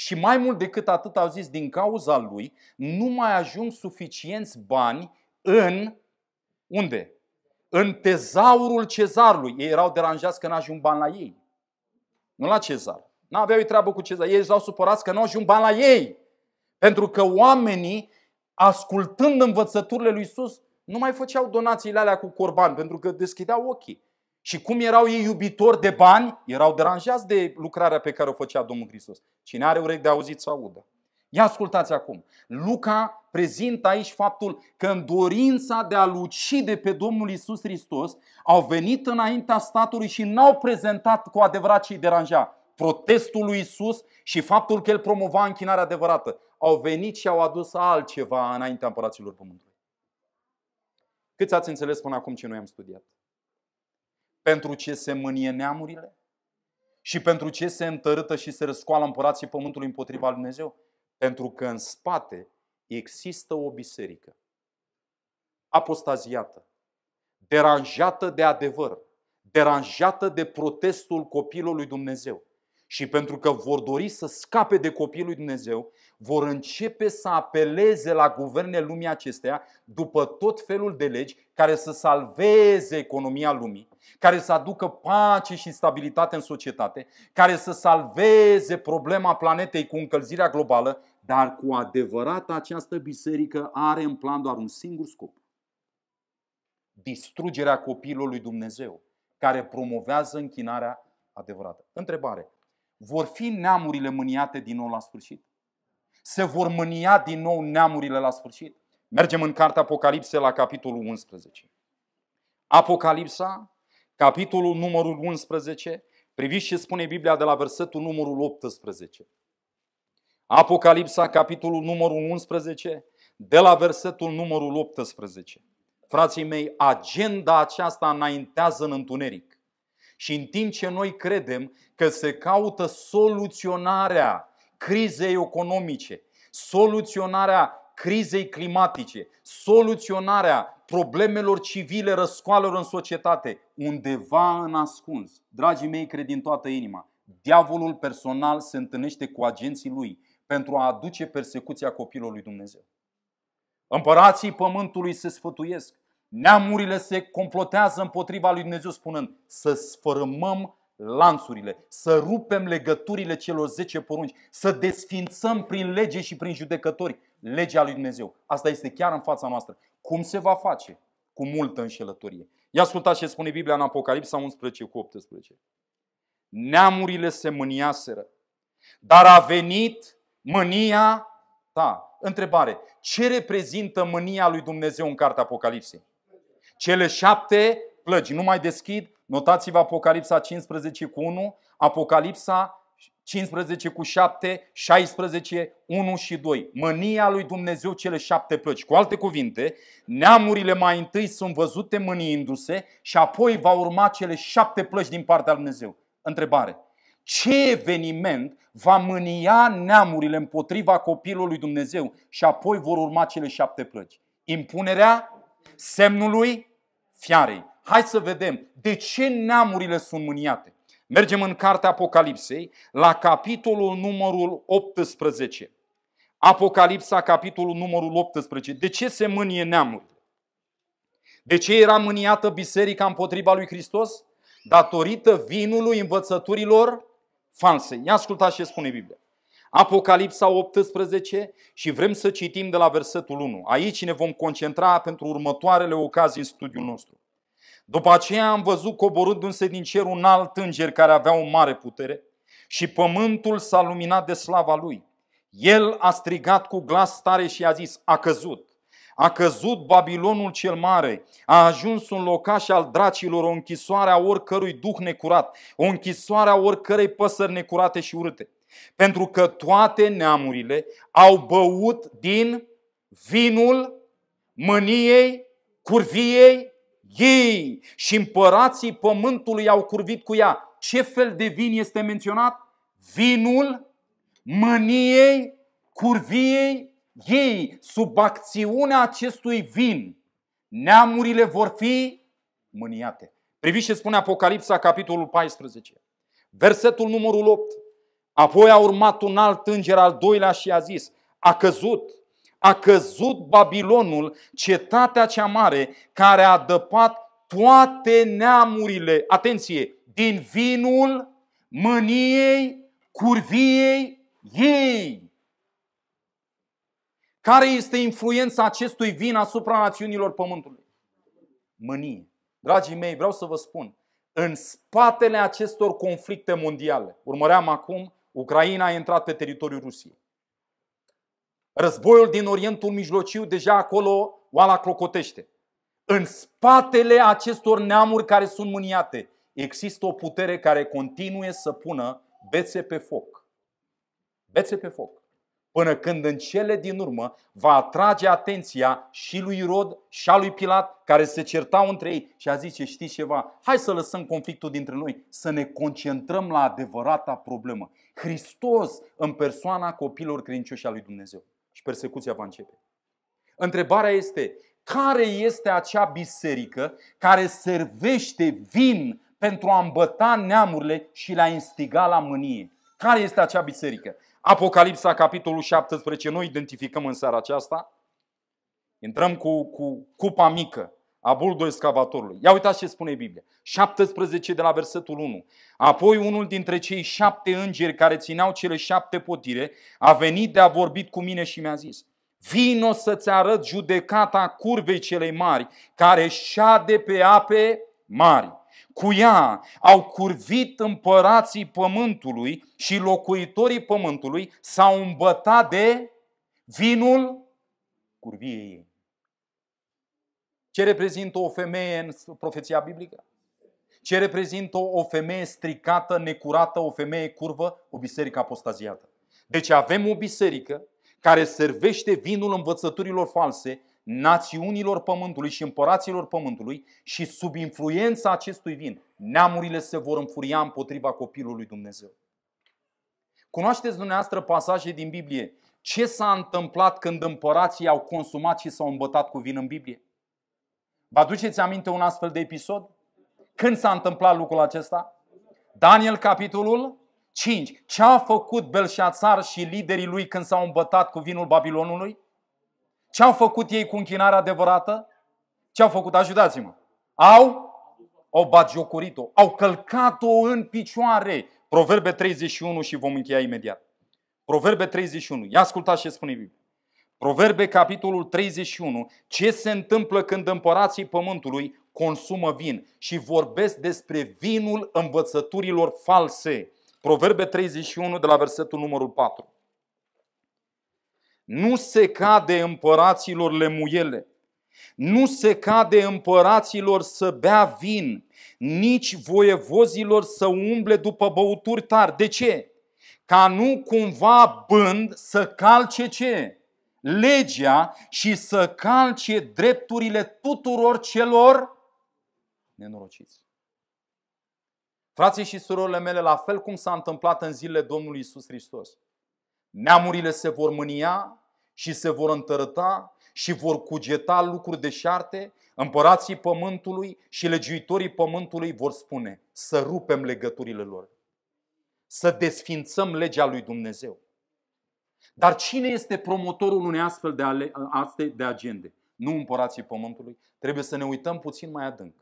Și mai mult decât atât au zis, din cauza lui nu mai ajung suficienți bani în unde? În tezaurul cezarului. Ei erau deranjați că nu ajung bani la ei. Nu la cezar. Nu aveau treabă cu cezar. Ei s-au supărați că nu ajung bani la ei. Pentru că oamenii, ascultând învățăturile lui Isus, nu mai făceau donațiile alea cu corban, pentru că deschideau ochii. Și cum erau ei iubitori de bani, erau deranjați de lucrarea pe care o făcea Domnul Hristos. Cine are urechi de auzit să audă. Ia ascultați acum. Luca prezintă aici faptul că în dorința de a-L ucide pe Domnul Isus Hristos au venit înaintea statului și n-au prezentat cu adevărat ce îi deranja. Protestul lui Isus și faptul că el promova închinarea adevărată. Au venit și au adus altceva înaintea împăraților pământului. Câți ați înțeles până acum ce noi am studiat? pentru ce se mânie neamurile? Și pentru ce se întărâtă și se răscoală împărații pământului împotriva lui Dumnezeu? Pentru că în spate există o biserică apostaziată, deranjată de adevăr, deranjată de protestul copilului lui Dumnezeu. Și pentru că vor dori să scape de copilul lui Dumnezeu, vor începe să apeleze la guverne lumii acesteia după tot felul de legi care să salveze economia lumii, care să aducă pace și stabilitate în societate, care să salveze problema planetei cu încălzirea globală, dar cu adevărat această biserică are în plan doar un singur scop. Distrugerea copilului Dumnezeu, care promovează închinarea adevărată. Întrebare. Vor fi neamurile mâniate din nou la sfârșit? Se vor mânia din nou neamurile la sfârșit? Mergem în cartea Apocalipse la capitolul 11. Apocalipsa, capitolul numărul 11, priviți ce spune Biblia de la versetul numărul 18. Apocalipsa, capitolul numărul 11, de la versetul numărul 18. Frații mei, agenda aceasta înaintează în întuneric. Și în timp ce noi credem că se caută soluționarea crizei economice, soluționarea crizei climatice, soluționarea problemelor civile răscoalelor în societate, undeva în ascuns, dragii mei, cred din toată inima, diavolul personal se întâlnește cu agenții lui pentru a aduce persecuția copilului lui Dumnezeu. Împărații pământului se sfătuiesc, neamurile se complotează împotriva lui Dumnezeu spunând să sfărâmăm lanțurile, să rupem legăturile celor 10 porunci, să desfințăm prin lege și prin judecători legea lui Dumnezeu. Asta este chiar în fața noastră. Cum se va face? Cu multă înșelătorie. Ia ascultați ce spune Biblia în Apocalipsa 11 cu 18. Neamurile se mâniaseră, dar a venit mânia ta. Întrebare. Ce reprezintă mânia lui Dumnezeu în cartea Apocalipsei? Cele șapte plăgi. Nu mai deschid Notați-vă Apocalipsa 15 cu 1, Apocalipsa 15 cu 7, 16, 1 și 2. Mânia lui Dumnezeu cele șapte plăci. Cu alte cuvinte, neamurile mai întâi sunt văzute mâniindu-se și apoi va urma cele șapte plăci din partea lui Dumnezeu. Întrebare. Ce eveniment va mânia neamurile împotriva copilului Dumnezeu și apoi vor urma cele șapte plăci? Impunerea semnului fiarei. Hai să vedem de ce neamurile sunt mâniate. Mergem în cartea Apocalipsei, la capitolul numărul 18. Apocalipsa, capitolul numărul 18. De ce se mânie neamurile? De ce era mâniată biserica împotriva lui Hristos? Datorită vinului învățăturilor false. Ia ascultați ce spune Biblia. Apocalipsa 18 și vrem să citim de la versetul 1. Aici ne vom concentra pentru următoarele ocazii în studiul nostru. După aceea am văzut coborându-se din cer un alt înger care avea o mare putere și pământul s-a luminat de slava lui. El a strigat cu glas tare și a zis, a căzut, a căzut Babilonul cel mare, a ajuns un locaș al dracilor, o închisoare a oricărui duh necurat, o închisoare a oricărei păsări necurate și urâte. Pentru că toate neamurile au băut din vinul mâniei, curviei ei și împărații pământului au curvit cu ea. Ce fel de vin este menționat? Vinul mâniei, curviei ei. Sub acțiunea acestui vin, neamurile vor fi mâniate. Priviți ce spune Apocalipsa, capitolul 14, versetul numărul 8. Apoi a urmat un alt înger al doilea și a zis, a căzut a căzut Babilonul, cetatea cea mare, care a dăpat toate neamurile, atenție, din vinul mâniei, curviei ei. Care este influența acestui vin asupra națiunilor pământului? Mânie. Dragii mei, vreau să vă spun, în spatele acestor conflicte mondiale, urmăream acum, Ucraina a intrat pe teritoriul Rusiei. Războiul din Orientul Mijlociu deja acolo oala clocotește. În spatele acestor neamuri care sunt mâniate există o putere care continue să pună bețe pe foc. Bețe pe foc. Până când în cele din urmă va atrage atenția și lui Irod și a lui Pilat care se certau între ei și a zice știți ceva, hai să lăsăm conflictul dintre noi, să ne concentrăm la adevărata problemă. Hristos în persoana copilor credincioși a lui Dumnezeu și persecuția va începe. Întrebarea este, care este acea biserică care servește vin pentru a îmbăta neamurile și le-a instiga la mânie? Care este acea biserică? Apocalipsa, capitolul 17, noi identificăm în seara aceasta. Intrăm cu, cu cupa mică, a scavatorului. Ia uitați ce spune Biblia. 17 de la versetul 1. Apoi unul dintre cei șapte îngeri care țineau cele șapte potire a venit de a vorbit cu mine și mi-a zis Vino să-ți arăt judecata curvei celei mari care șade pe ape mari. Cu ea au curvit împărații pământului și locuitorii pământului s-au îmbătat de vinul curviei ei. Ce reprezintă o femeie în profeția biblică? Ce reprezintă o femeie stricată, necurată, o femeie curvă? O biserică apostaziată. Deci avem o biserică care servește vinul învățăturilor false, națiunilor pământului și împăraților pământului și sub influența acestui vin, neamurile se vor înfuria împotriva copilului Dumnezeu. Cunoașteți dumneavoastră pasaje din Biblie ce s-a întâmplat când împărații au consumat și s-au îmbătat cu vin în Biblie? Vă aduceți aminte un astfel de episod? Când s-a întâmplat lucrul acesta? Daniel, capitolul 5. Ce a făcut Belșațar și liderii lui când s-au îmbătat cu vinul Babilonului? Ce au făcut ei cu închinarea adevărată? Ce au făcut? Ajutați-mă! Au, au bagiocorit-o, au călcat-o în picioare. Proverbe 31 și vom încheia imediat. Proverbe 31. Ia ascultați ce spune Biblia. Proverbe, capitolul 31, ce se întâmplă când împărații pământului consumă vin și vorbesc despre vinul învățăturilor false. Proverbe 31 de la versetul numărul 4. Nu se cade împăraților lemuiele, nu se cade împăraților să bea vin, nici voievozilor să umble după băuturi tari. De ce? Ca nu cumva bând să calce ce? legea și să calce drepturile tuturor celor nenorociți. Frații și surorile mele, la fel cum s-a întâmplat în zilele Domnului Isus Hristos, neamurile se vor mânia și se vor întărăta și vor cugeta lucruri deșarte, împărații pământului și legiuitorii pământului vor spune să rupem legăturile lor, să desfințăm legea lui Dumnezeu. Dar cine este promotorul unei astfel de, ale, astfel de agende? Nu împărații pământului. Trebuie să ne uităm puțin mai adânc.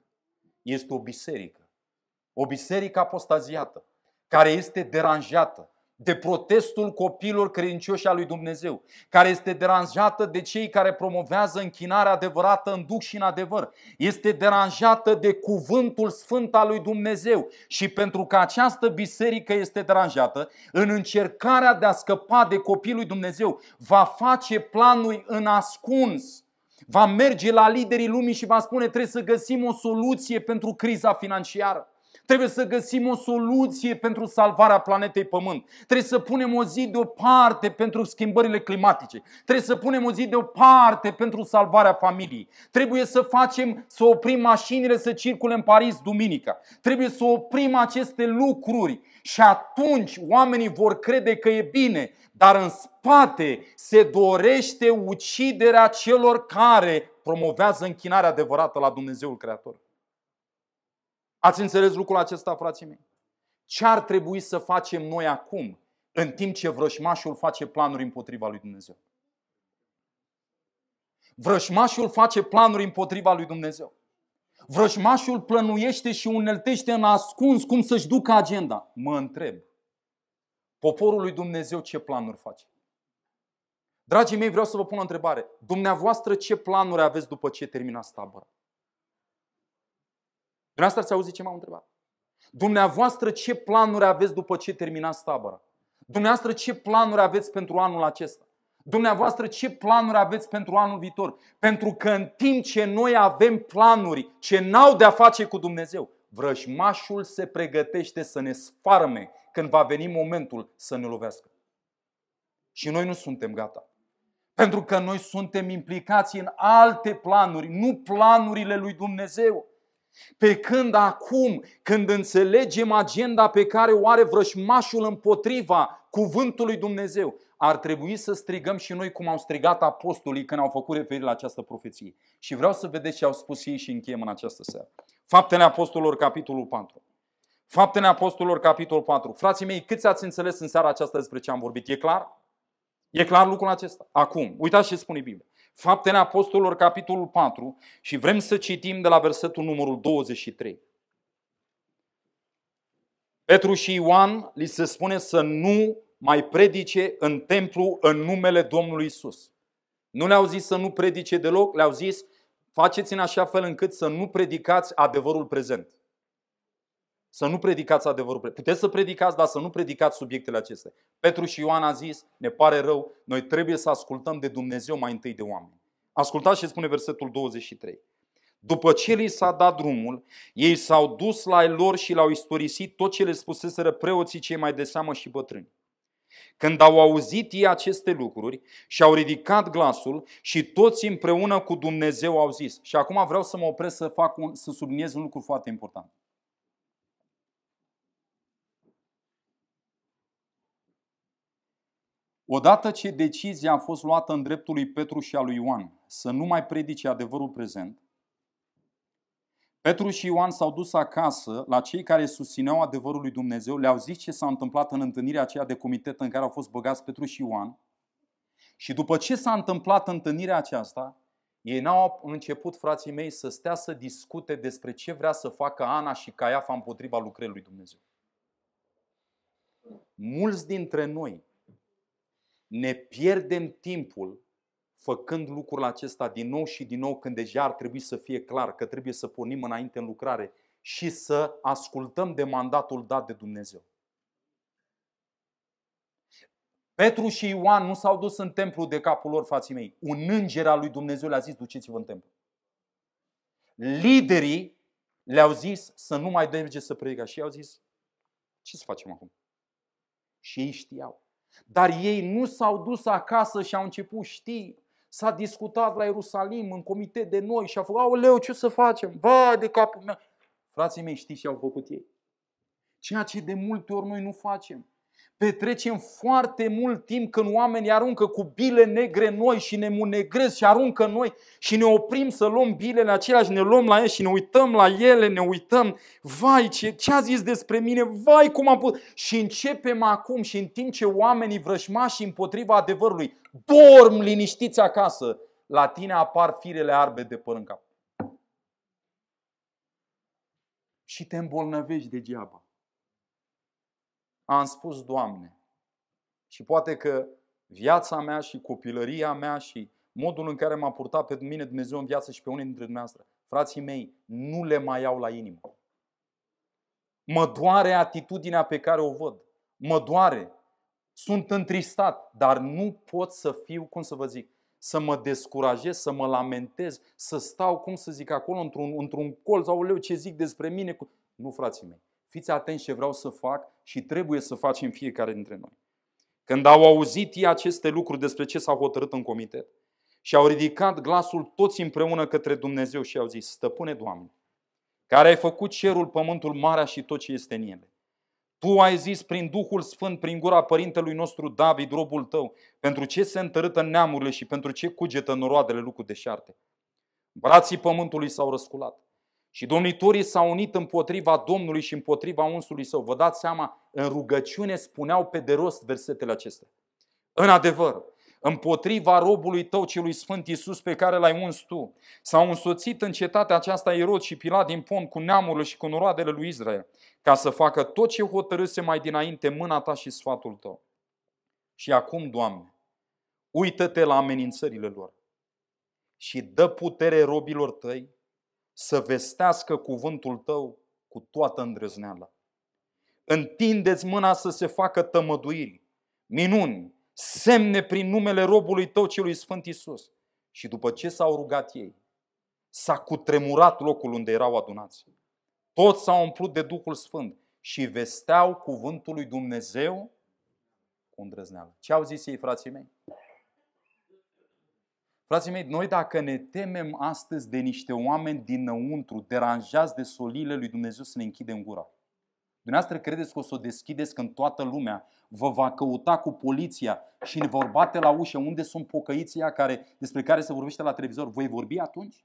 Este o biserică. O biserică apostaziată, care este deranjată, de protestul copilor credincioși a lui Dumnezeu, care este deranjată de cei care promovează închinarea adevărată în duc și în adevăr. Este deranjată de cuvântul sfânt al lui Dumnezeu și pentru că această biserică este deranjată, în încercarea de a scăpa de copilul lui Dumnezeu, va face planul în ascuns. Va merge la liderii lumii și va spune trebuie să găsim o soluție pentru criza financiară. Trebuie să găsim o soluție pentru salvarea planetei Pământ. Trebuie să punem o zi deoparte pentru schimbările climatice. Trebuie să punem o zi deoparte pentru salvarea familiei. Trebuie să facem, să oprim mașinile să circule în Paris duminica. Trebuie să oprim aceste lucruri și atunci oamenii vor crede că e bine, dar în spate se dorește uciderea celor care promovează închinarea adevărată la Dumnezeul Creator. Ați înțeles lucrul acesta, frații mei? Ce ar trebui să facem noi acum, în timp ce vrășmașul face planuri împotriva lui Dumnezeu? Vrășmașul face planuri împotriva lui Dumnezeu. Vrășmașul plănuiește și uneltește în ascuns cum să-și ducă agenda. Mă întreb, poporul lui Dumnezeu ce planuri face? Dragii mei, vreau să vă pun o întrebare. Dumneavoastră ce planuri aveți după ce terminați tabăra? Dumneavoastră ați auzit ce m-am întrebat? Dumneavoastră ce planuri aveți după ce terminați tabăra? Dumneavoastră ce planuri aveți pentru anul acesta? Dumneavoastră ce planuri aveți pentru anul viitor? Pentru că în timp ce noi avem planuri ce n-au de-a face cu Dumnezeu, vrăjmașul se pregătește să ne sfarme când va veni momentul să ne lovească. Și noi nu suntem gata. Pentru că noi suntem implicați în alte planuri, nu planurile lui Dumnezeu. Pe când acum, când înțelegem agenda pe care o are vrășmașul împotriva cuvântului Dumnezeu, ar trebui să strigăm și noi cum au strigat apostolii când au făcut referire la această profeție. Și vreau să vedeți ce au spus ei și încheiem în această seară. Faptele Apostolilor, capitolul 4. Faptele Apostolilor, capitolul 4. Frații mei, câți ați înțeles în seara aceasta despre ce am vorbit? E clar? E clar lucrul acesta? Acum, uitați ce spune Biblia. Faptele Apostolilor, capitolul 4, și vrem să citim de la versetul numărul 23. Petru și Ioan li se spune să nu mai predice în templu în numele Domnului Isus. Nu le-au zis să nu predice deloc, le-au zis faceți în așa fel încât să nu predicați adevărul prezent. Să nu predicați adevărul. Puteți să predicați, dar să nu predicați subiectele acestea. Petru și Ioan a zis, ne pare rău, noi trebuie să ascultăm de Dumnezeu mai întâi de oameni. Ascultați ce spune versetul 23. După ce li s-a dat drumul, ei s-au dus la ei lor și l-au istorisit tot ce le spuseseră preoții cei mai de seamă și bătrâni. Când au auzit ei aceste lucruri și au ridicat glasul și toți împreună cu Dumnezeu au zis. Și acum vreau să mă opresc să, fac un, să subliniez un lucru foarte important. Odată ce decizia a fost luată în dreptul lui Petru și a lui Ioan să nu mai predice adevărul prezent, Petru și Ioan s-au dus acasă la cei care susțineau adevărul lui Dumnezeu, le-au zis ce s-a întâmplat în întâlnirea aceea de comitet în care au fost băgați Petru și Ioan. Și după ce s-a întâmplat întâlnirea aceasta, ei n-au început, frații mei, să stea să discute despre ce vrea să facă Ana și Caiafa împotriva lucrării lui Dumnezeu. Mulți dintre noi ne pierdem timpul făcând lucrul acesta din nou și din nou când deja ar trebui să fie clar că trebuie să pornim înainte în lucrare și să ascultăm de mandatul dat de Dumnezeu. Petru și Ioan nu s-au dus în templu de capul lor fații mei. Un înger al lui Dumnezeu le-a zis, duceți-vă în templu. Liderii le-au zis să nu mai merge să predica și i-au zis, ce să facem acum? Și ei știau. Dar ei nu s-au dus acasă și au început, știi, s-a discutat la Ierusalim în comitet de noi și a făcut, aoleu, ce să facem? Vai de capul meu! Frații mei, știți ce au făcut ei? Ceea ce de multe ori noi nu facem. Petrecem foarte mult timp când oamenii aruncă cu bile negre noi și ne munegrez și aruncă noi și ne oprim să luăm bilele acelea și ne luăm la ele și ne uităm la ele, ne uităm, vai ce, ce a zis despre mine, vai cum am putut. Și începem acum și în timp ce oamenii vrăjmași împotriva adevărului dorm liniștiți acasă, la tine apar firele arbe de păr în cap. Și te îmbolnăvești degeaba am spus, Doamne. Și poate că viața mea și copilăria mea și modul în care m-a purtat pe mine Dumnezeu în viață și pe unii dintre dumneavoastră, frații mei, nu le mai iau la inimă. Mă doare atitudinea pe care o văd. Mă doare. Sunt întristat, dar nu pot să fiu, cum să vă zic, să mă descurajez, să mă lamentez, să stau, cum să zic, acolo într-un, într-un colț, leu ce zic despre mine. Nu, frații mei. Fiți atenți ce vreau să fac și trebuie să facem fiecare dintre noi. Când au auzit ei aceste lucruri despre ce s-au hotărât în comitet și au ridicat glasul toți împreună către Dumnezeu și au zis, Stăpâne Doamne, care ai făcut cerul, pământul, marea și tot ce este în ele. Tu ai zis prin Duhul Sfânt, prin gura părintelui nostru David, robul tău, pentru ce se întărâtă neamurile și pentru ce cugetă noroadele lucruri deșarte. Brații pământului s-au răsculat. Și domnitorii s-au unit împotriva Domnului și împotriva unsului său. Vă dați seama, în rugăciune spuneau pe de rost versetele acestea. În adevăr, împotriva robului tău celui sfânt Iisus pe care l-ai uns tu. S-au însoțit în cetatea aceasta Irod și Pilat din pom cu neamurile și cu noroadele lui Israel, ca să facă tot ce hotărâse mai dinainte mâna ta și sfatul tău. Și acum, Doamne, uită-te la amenințările lor și dă putere robilor tăi să vestească cuvântul tău cu toată îndrăzneala. Întindeți mâna să se facă tămăduiri, minuni, semne prin numele robului tău celui Sfânt Isus. Și după ce s-au rugat ei, s-a cutremurat locul unde erau adunați. Toți s-au umplut de Duhul Sfânt și vesteau cuvântul lui Dumnezeu cu îndrăzneală. Ce au zis ei, frații mei? Frații mei, noi dacă ne temem astăzi de niște oameni dinăuntru, deranjați de solile lui Dumnezeu să ne închidem gura. Dumneavoastră credeți că o să o deschideți când toată lumea vă va căuta cu poliția și ne vor bate la ușă unde sunt pocăiția care, despre care se vorbește la televizor? Voi vorbi atunci?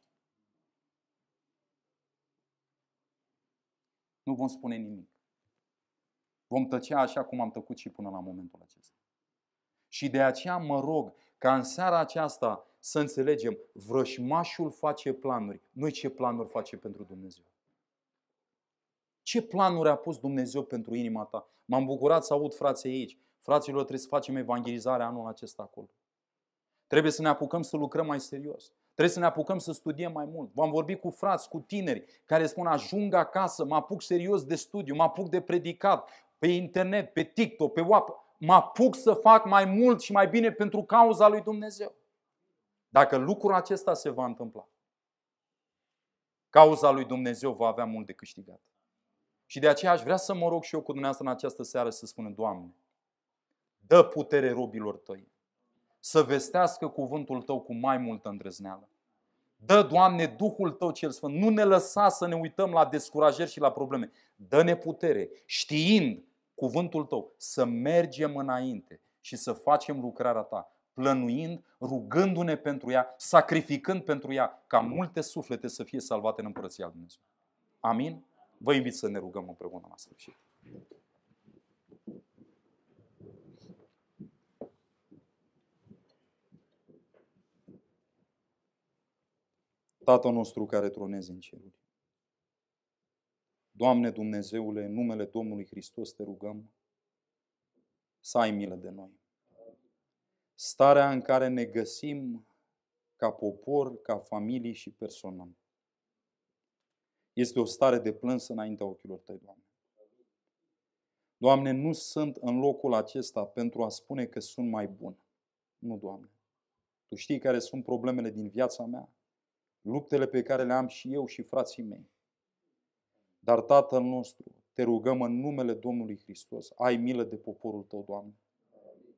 Nu vom spune nimic. Vom tăcea așa cum am tăcut și până la momentul acesta. Și de aceea mă rog ca în seara aceasta să înțelegem, vrășmașul face planuri. Noi ce planuri face pentru Dumnezeu? Ce planuri a pus Dumnezeu pentru inima ta? M-am bucurat să aud frații aici. Fraților, trebuie să facem evangelizarea anul acesta acolo. Trebuie să ne apucăm să lucrăm mai serios. Trebuie să ne apucăm să studiem mai mult. V-am vorbit cu frați, cu tineri care spun ajung acasă, mă apuc serios de studiu, mă apuc de predicat, pe internet, pe TikTok, pe WhatsApp mă apuc să fac mai mult și mai bine pentru cauza lui Dumnezeu. Dacă lucrul acesta se va întâmpla, cauza lui Dumnezeu va avea mult de câștigat. Și de aceea aș vrea să mă rog și eu cu dumneavoastră în această seară să spunem, Doamne, dă putere robilor tăi să vestească cuvântul tău cu mai multă îndrăzneală. Dă, Doamne, Duhul Tău cel Sfânt. Nu ne lăsa să ne uităm la descurajări și la probleme. Dă-ne putere, știind cuvântul tău, să mergem înainte și să facem lucrarea ta, plănuind, rugându-ne pentru ea, sacrificând pentru ea, ca multe suflete să fie salvate în Împărăția Lui Dumnezeu. Amin? Vă invit să ne rugăm împreună la sfârșit. Tatăl nostru care tronezi în ceruri, Doamne Dumnezeule, în numele Domnului Hristos te rugăm să ai milă de noi. Starea în care ne găsim ca popor, ca familii și personal. Este o stare de plâns înaintea ochilor tăi, Doamne. Doamne, nu sunt în locul acesta pentru a spune că sunt mai bun. Nu, Doamne. Tu știi care sunt problemele din viața mea, luptele pe care le am și eu și frații mei. Dar Tatăl nostru, te rugăm în numele Domnului Hristos, ai milă de poporul tău, Doamne.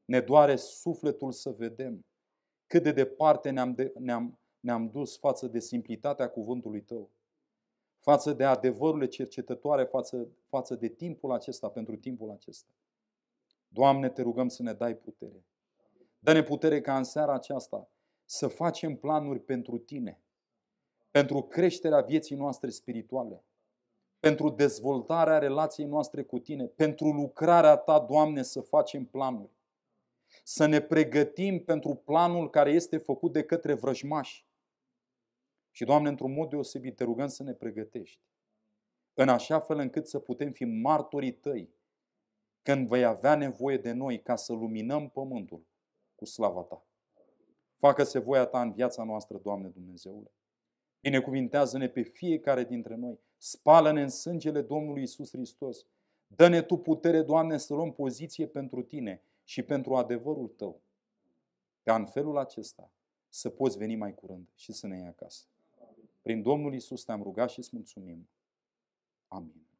Ne doare sufletul să vedem cât de departe ne-am, de, ne-am, ne-am dus față de simplitatea cuvântului tău, față de adevărurile cercetătoare, față, față de timpul acesta, pentru timpul acesta. Doamne, te rugăm să ne dai putere. Dă-ne putere ca în seara aceasta să facem planuri pentru Tine, pentru creșterea vieții noastre spirituale, pentru dezvoltarea relației noastre cu Tine, pentru lucrarea Ta, Doamne, să facem planuri. Să ne pregătim pentru planul care este făcut de către vrăjmași. Și, Doamne, într-un mod deosebit, te rugăm să ne pregătești. În așa fel încât să putem fi martorii Tăi când vei avea nevoie de noi ca să luminăm pământul cu slava Ta. Facă-se voia Ta în viața noastră, Doamne Dumnezeule. Binecuvintează-ne pe fiecare dintre noi Spală-ne în sângele Domnului Isus Hristos. Dă-ne Tu putere, Doamne, să luăm poziție pentru Tine și pentru adevărul Tău. Ca în felul acesta să poți veni mai curând și să ne iei acasă. Prin Domnul Isus te-am rugat și îți mulțumim. Amin.